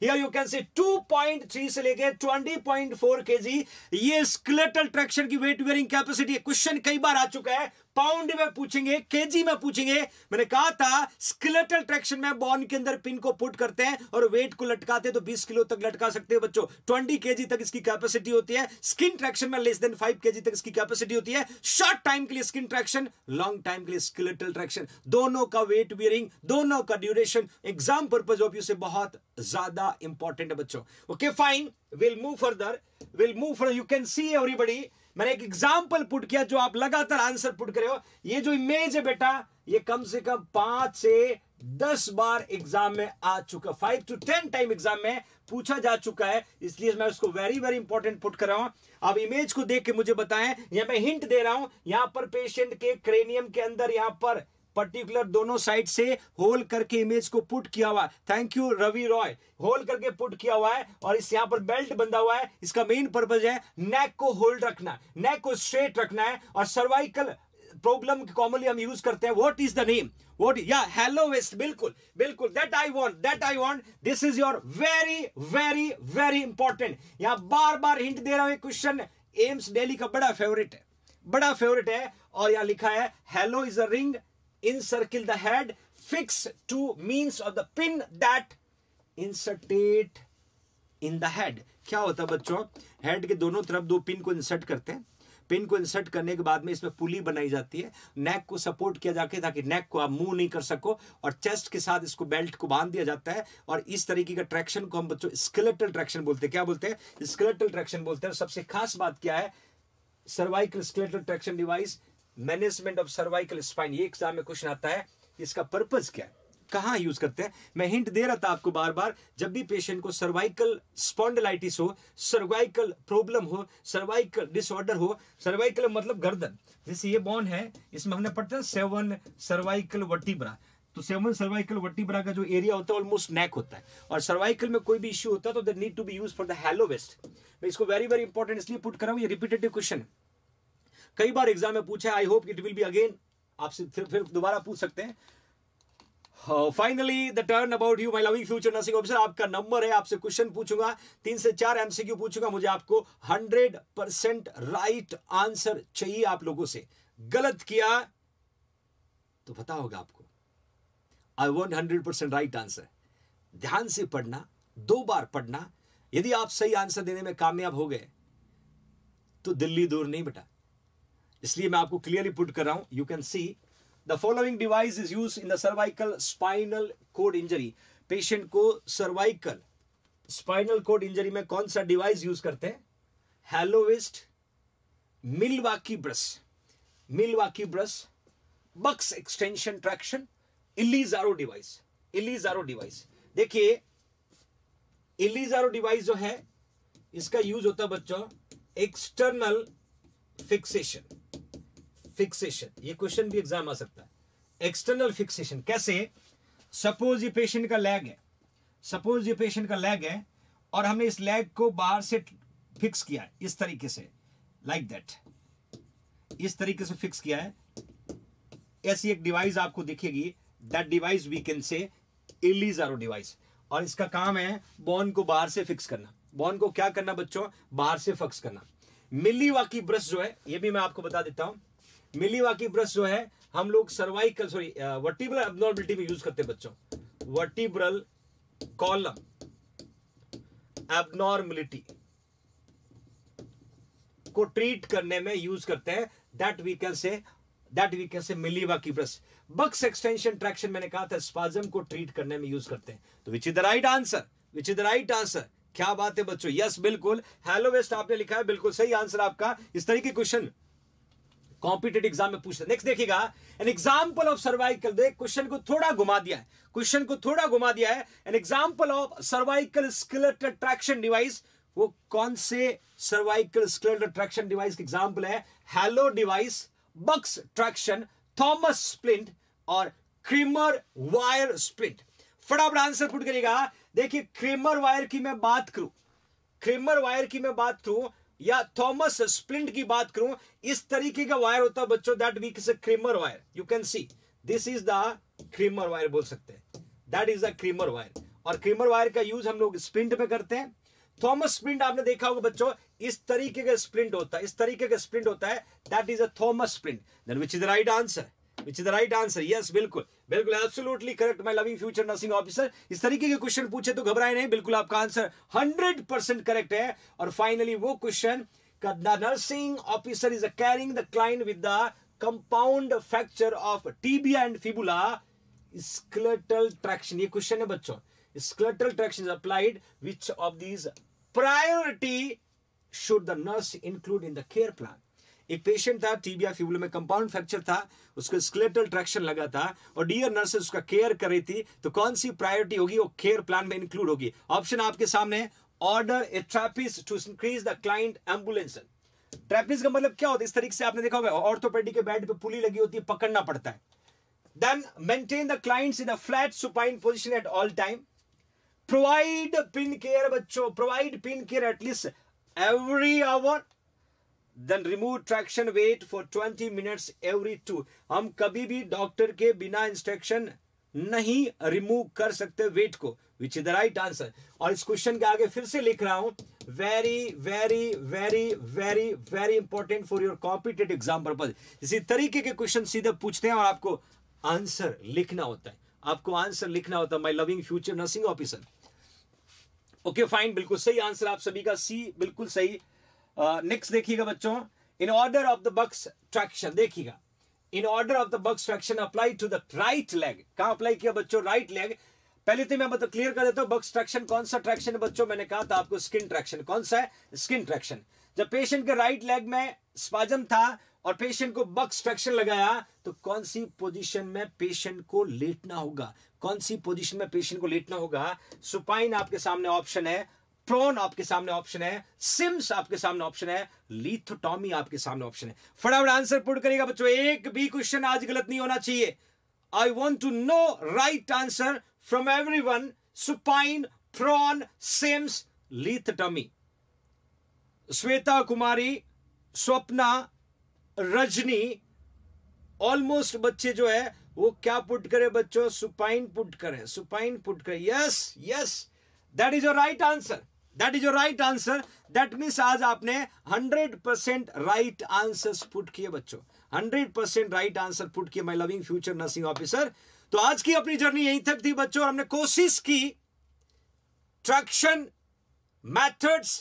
here you can see 2.3 से लेके 20.4 kg ये स्केलेटल ट्रैक्शन की वेट वेयरिंग कैपेसिटी क्वेश्चन कई बार आ चुका है पाउंड में पूछेंगे केजी में पूछेंगे मैंने कहा था स्किलेटल ट्रैक्शन में बॉन के अंदर पिन को पुट करते हैं और वेट को लटकाते हैं तो 20 किलो तक लटका सकते हैं बच्चों 20 केजी तक इसकी कैपेसिटी होती है स्किन ट्रैक्शन में लेस देन 5 केजी तक इसकी कैपेसिटी होती है शॉर्ट टाइम के लिए स्किन ट्रैक्शन लॉन्ग टाइम के लिए स्किलेटल ट्रैक्शन दोनों का वेट बियरिंग दोनों का duration exam purpose of you से बहुत ज्यादा बड़ा इंपॉर्टेंट है बच्चों okay fine will move further will move further you can see everybody मैंने एक एग्जाम्पल पुट किया जो आप लगातार आंसर पुट करे हो ये जो इमेज है बेटा ये कम से कम पांच से दस बार एग्जाम में आ चुका five to ten time exam में पूछा जा चुका है इसलिए मैं उसको वेरी वेरी इंपॉर्टेंट पुट कर रहा हूं अब इमेज को देख के मुझे बताएं यहां मैं हिंट दे रहा हूं यहां पर पेशेंट के क्रेनियम के अंदर यहां पर पर्टिकुलर दोनों साइड से होल करके इमेज को पुट किया हुआ है thank you Ravi Roy hole करके पुट किया हुआ है और इस यहाँ पर बेल्ट बंधा हुआ है इसका मेन पर्पज है नेक को होल्ड रखना नेक को स्ट्रेट रखना है और सर्वाइकल प्रॉब्लम कॉमनली हम यूज करते हैं what is the name what या हेलो वेस्ट बिल्कुल बिल्कुल that I want that I want this is your very very very important यहां बार बार हिंट दे रहा हूं क्वेश्चन एम्स डेली का बड़ा फेवरेट है बड़ा फेवरेट है और यहां लिखा है halo is a ring encircle the head fix two means of the pin that insert it in the head क्या होता है बच्चों हेड के दोनों तरफ दो पिन को इंसर्ट करते हैं पिन को इंसर्ट करने के बाद में इसमें पुली बनाई जाती है नेक को सपोर्ट किया जाके ताकि नेक को आप मूव नहीं कर सको और चेस्ट के साथ इसको बेल्ट को बांध दिया जाता है और इस तरीके का ट्रैक्शन को हम बच्चों स्केलेटल ट्रैक्शन बोलते हैं क्या बोलते हैं स्केलेटल ट्रैक्शन बोलते हैं सबसे खास बात क्या है cervical skeletal traction device management of cervical spine ये एग्जाम में क्वेश्चन आता है इसका पर्पज क्या है कहा यूज करते हैं मैं हिंट दे रहा था आपको बार बार जब भी पेशेंट को सर्वाइकल स्पॉन्डलाइटिस हो सर्वाइकल प्रॉब्लम हो सर्वाइकल डिसऑर्डर हो सर्वाइकल मतलब गर्दन जैसे ये बॉन है इसमें हमने पढ़ते हैं सेवन सर्वाइकल वर्टिब्रा तो सेवन सर्वाइकल वर्टिब्रा का जो एरिया होता है ऑलमोस्ट नेक होता है और सर्वाइकल में कोई भी इश्यू होता है तो there need to be use for the halo vest मैं इसको वेरी वेरी इंपॉर्टेंट इसलिए पुट कर रहा हूँ ये रिपीटेटिव क्वेश्चन है कई बार एग्जाम में पूछा है I hope it will be again आपसे फिर फिर दोबारा पूछ सकते हैं finally the turn about you my loving future nursing officer आपका नंबर है आपसे क्वेश्चन पूछूंगा तीन से चार एमसीक्यू पूछूंगा मुझे आपको हंड्रेड परसेंट राइट आंसर चाहिए आप लोगों से गलत किया तो पता होगा आपको I want hundred percent right answer ध्यान से पढ़ना दो बार पढ़ना यदि आप सही आंसर देने में कामयाब हो गए तो दिल्ली दूर नहीं बेटा इसलिए मैं आपको क्लियरली पुट कर रहा हूं you can see the following device is use in the cervical spinal cord injury patient को सर्वाइकल स्पाइनल कोड इंजरी में कौन सा डिवाइस यूज करते हैं halo vest Milwaukee brace Milwaukee brace Buck's extension traction Ilizarov device Ilizarov device देखिए Ilizarov device जो है इसका यूज होता है बच्चों एक्सटर्नल फिक्सेशन फिक्सेशन ये क्वेश्चन भी एग्जाम आ सकता है एक्सटर्नल फिक्सेशन कैसे सपोज ये पेशेंट का लैग है सपोज ये पेशेंट का लैग है और हमने इस लैग को बाहर से फिक्स किया है इस तरीके से लाइक like दैट इस तरीके से फिक्स किया है ऐसी एक डिवाइस आपको दिखेगी दैट डिवाइस वी कैन से इलीजारो डिवाइस और इसका काम है बॉन को बाहर से फिक्स करना बॉन को क्या करना बच्चों बाहर से फिक्स करना मिली वाकी ब्रश जो है ये भी मैं आपको बता देता हूं मिलीवाकी ब्रश जो है हम लोग सर्वाइकल सॉरी वर्टिब्रल एबनॉर्मिलिटी में यूज करते हैं बच्चों वर्टिब्रल कॉलम एबनॉर्मिलिटी को ट्रीट करने में यूज करते हैं that we can say that we can say मिलीवा की ब्रश बक्स एक्सटेंशन ट्रैक्शन मैंने कहा था स्पाजम को ट्रीट करने में यूज करते हैं तो which is the right answer which is the right answer क्या बात है बच्चों यस yes, बिल्कुल हेलो वेस्ट आपने लिखा है बिल्कुल सही आंसर आपका इस तरह के क्वेश्चन कॉम्पिटेटिव एग्जाम में पूछता नेक्स्ट देखिएगा an example of cervical the question को थोड़ा घुमा दिया है क्वेश्चन को थोड़ा घुमा दिया है an example of cervical skeletal traction device वो कौन से सर्वाइकल स्किलेट अट्रैक्शन डिवाइस का एग्जाम्पल है halo device Buck's traction Thomas splint और क्रीमर वायर स्प्लिंट फटाफट आंसर फुट करिएगा देखिए क्रीमर वायर की मैं बात करूं क्रीमर वायर की मैं बात करूं या थॉमस स्प्लिंट की बात करूं इस तरीके का वायर होता है बच्चों that week Cramer wire you can see this is the Cramer wire बोल सकते हैं that is the Cramer wire और क्रीमर वायर का यूज हम लोग स्प्रिंट में करते हैं थॉमस स्प्रिंट आपने देखा होगा बच्चों इस तरीके का स्प्रिंट होता है इस तरीके का स्प्रिंट होता है that is a Thomas splint then which is the right answer which is the right answer yes बिल्कुल बिल्कुल absolutely correct my loving future nursing officer इस तरीके के क्वेश्चन पूछे तो घबराए नहीं बिल्कुल आपका आंसर हंड्रेड परसेंट करेक्ट है और फाइनली वो question the nursing officer is a caring the client with the compound fracture of tibia and fibula skeletal traction ये क्वेश्चन है बच्चों skeletal traction is applied which of these priority should the nurse include in the care plan एक patient था tibia fibula में compound fracture था उसको skeletal traction लगा था और डियर नर्सेस उसका केयर कर रही थी तो कौन सी प्रायोरिटी होगी वो केयर प्लान में इंक्लूड होगी ऑप्शन आपके सामने order a trapeze to increase the client ambulance trapeze का मतलब क्या होता है इस तरीके से आपने देखा होगा ऑर्थोपेडिक के बेड पे पुली लगी होती है पकड़ना पड़ता है then maintain the client's in a flat supine position at all time provide pin care बच्चों provide pin care at least every hour then remove traction weight for twenty minutes every two हम कभी भी डॉक्टर के बिना instruction नहीं remove कर सकते weight को which is the right answer और इस क्वेश्चन के आगे फिर से लिख रहा हूं very very very very very important for your competitive exam purpose इसी तरीके के क्वेश्चन सीधे पूछते हैं और आपको आंसर लिखना होता है आपको आंसर लिखना होता है my loving future nursing officer okay fine बिल्कुल सही आंसर आप सभी का सी बिल्कुल सही नेक्स्ट uh, देखिएगा बच्चों in order of the Buck's traction देखिएगा in order of the Buck's traction apply to the right leg कहा अप्लाई किया बच्चों राइट लेग पहले तो मैं मतलब क्लियर कर देता हूं बक्स ट्रैक्शन कौन सा ट्रैक्शन है बच्चों मैंने कहा था आपको स्किन ट्रैक्शन कौन सा है स्किन ट्रैक्शन जब पेशेंट के राइट लेग में स्पाजम था और पेशेंट को बक्स ट्रैक्शन लगाया तो कौन सी पोजीशन में पेशेंट को लेटना होगा कौन सी पोजीशन में पेशेंट को लेटना होगा सुपाइन आपके सामने ऑप्शन है प्रोन आपके सामने ऑप्शन है सिम्स आपके सामने ऑप्शन है लिथोटॉमी आपके सामने ऑप्शन है फटाफट आंसर पुट करेगा बच्चों एक भी क्वेश्चन आज गलत नहीं होना चाहिए I want to know right answer from every one supine prone Sims lithotomy Shweta Kumari Swapna Rajni almost बच्चे जो है वो क्या पुट करे बच्चों सुपाइन पुट करें सुपाइन पुट करें yes yes that is your right answer that is your right answer that means आज आपने 100 परसेंट राइट आंसर पुट किए बच्चों 100 परसेंट राइट आंसर पुट किए my loving future nursing officer तो आज की अपनी जर्नी यहीं तक थी बच्चों और हमने कोशिश की traction methods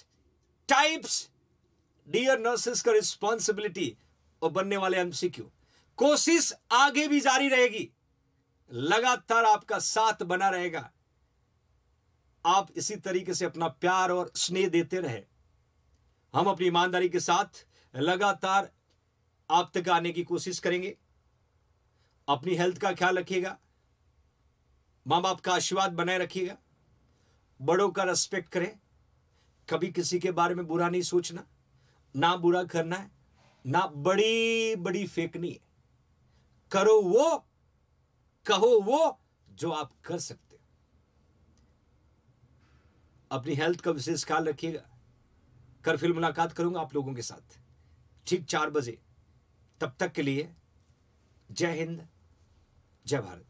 types dear nurses का रिस्पॉन्सिबिलिटी और बनने वाले एमसीक्यू कोशिश आगे भी जारी रहेगी लगातार आपका साथ बना रहेगा आप इसी तरीके से अपना प्यार और स्नेह देते रहे हम अपनी ईमानदारी के साथ लगातार आप तक आने की कोशिश करेंगे अपनी हेल्थ का ख्याल रखिएगा मां बाप का आशीर्वाद बनाए रखिएगा बड़ों का रेस्पेक्ट करें कभी किसी के बारे में बुरा नहीं सोचना ना बुरा करना है ना बड़ी बड़ी फेंकनी है करो वो कहो वो जो आप कर सकते अपनी हेल्थ का विशेष ख्याल रखिएगा कर फिर मुलाकात करूंगा आप लोगों के साथ ठीक चार बजे तब तक के लिए जय हिंद जय भारत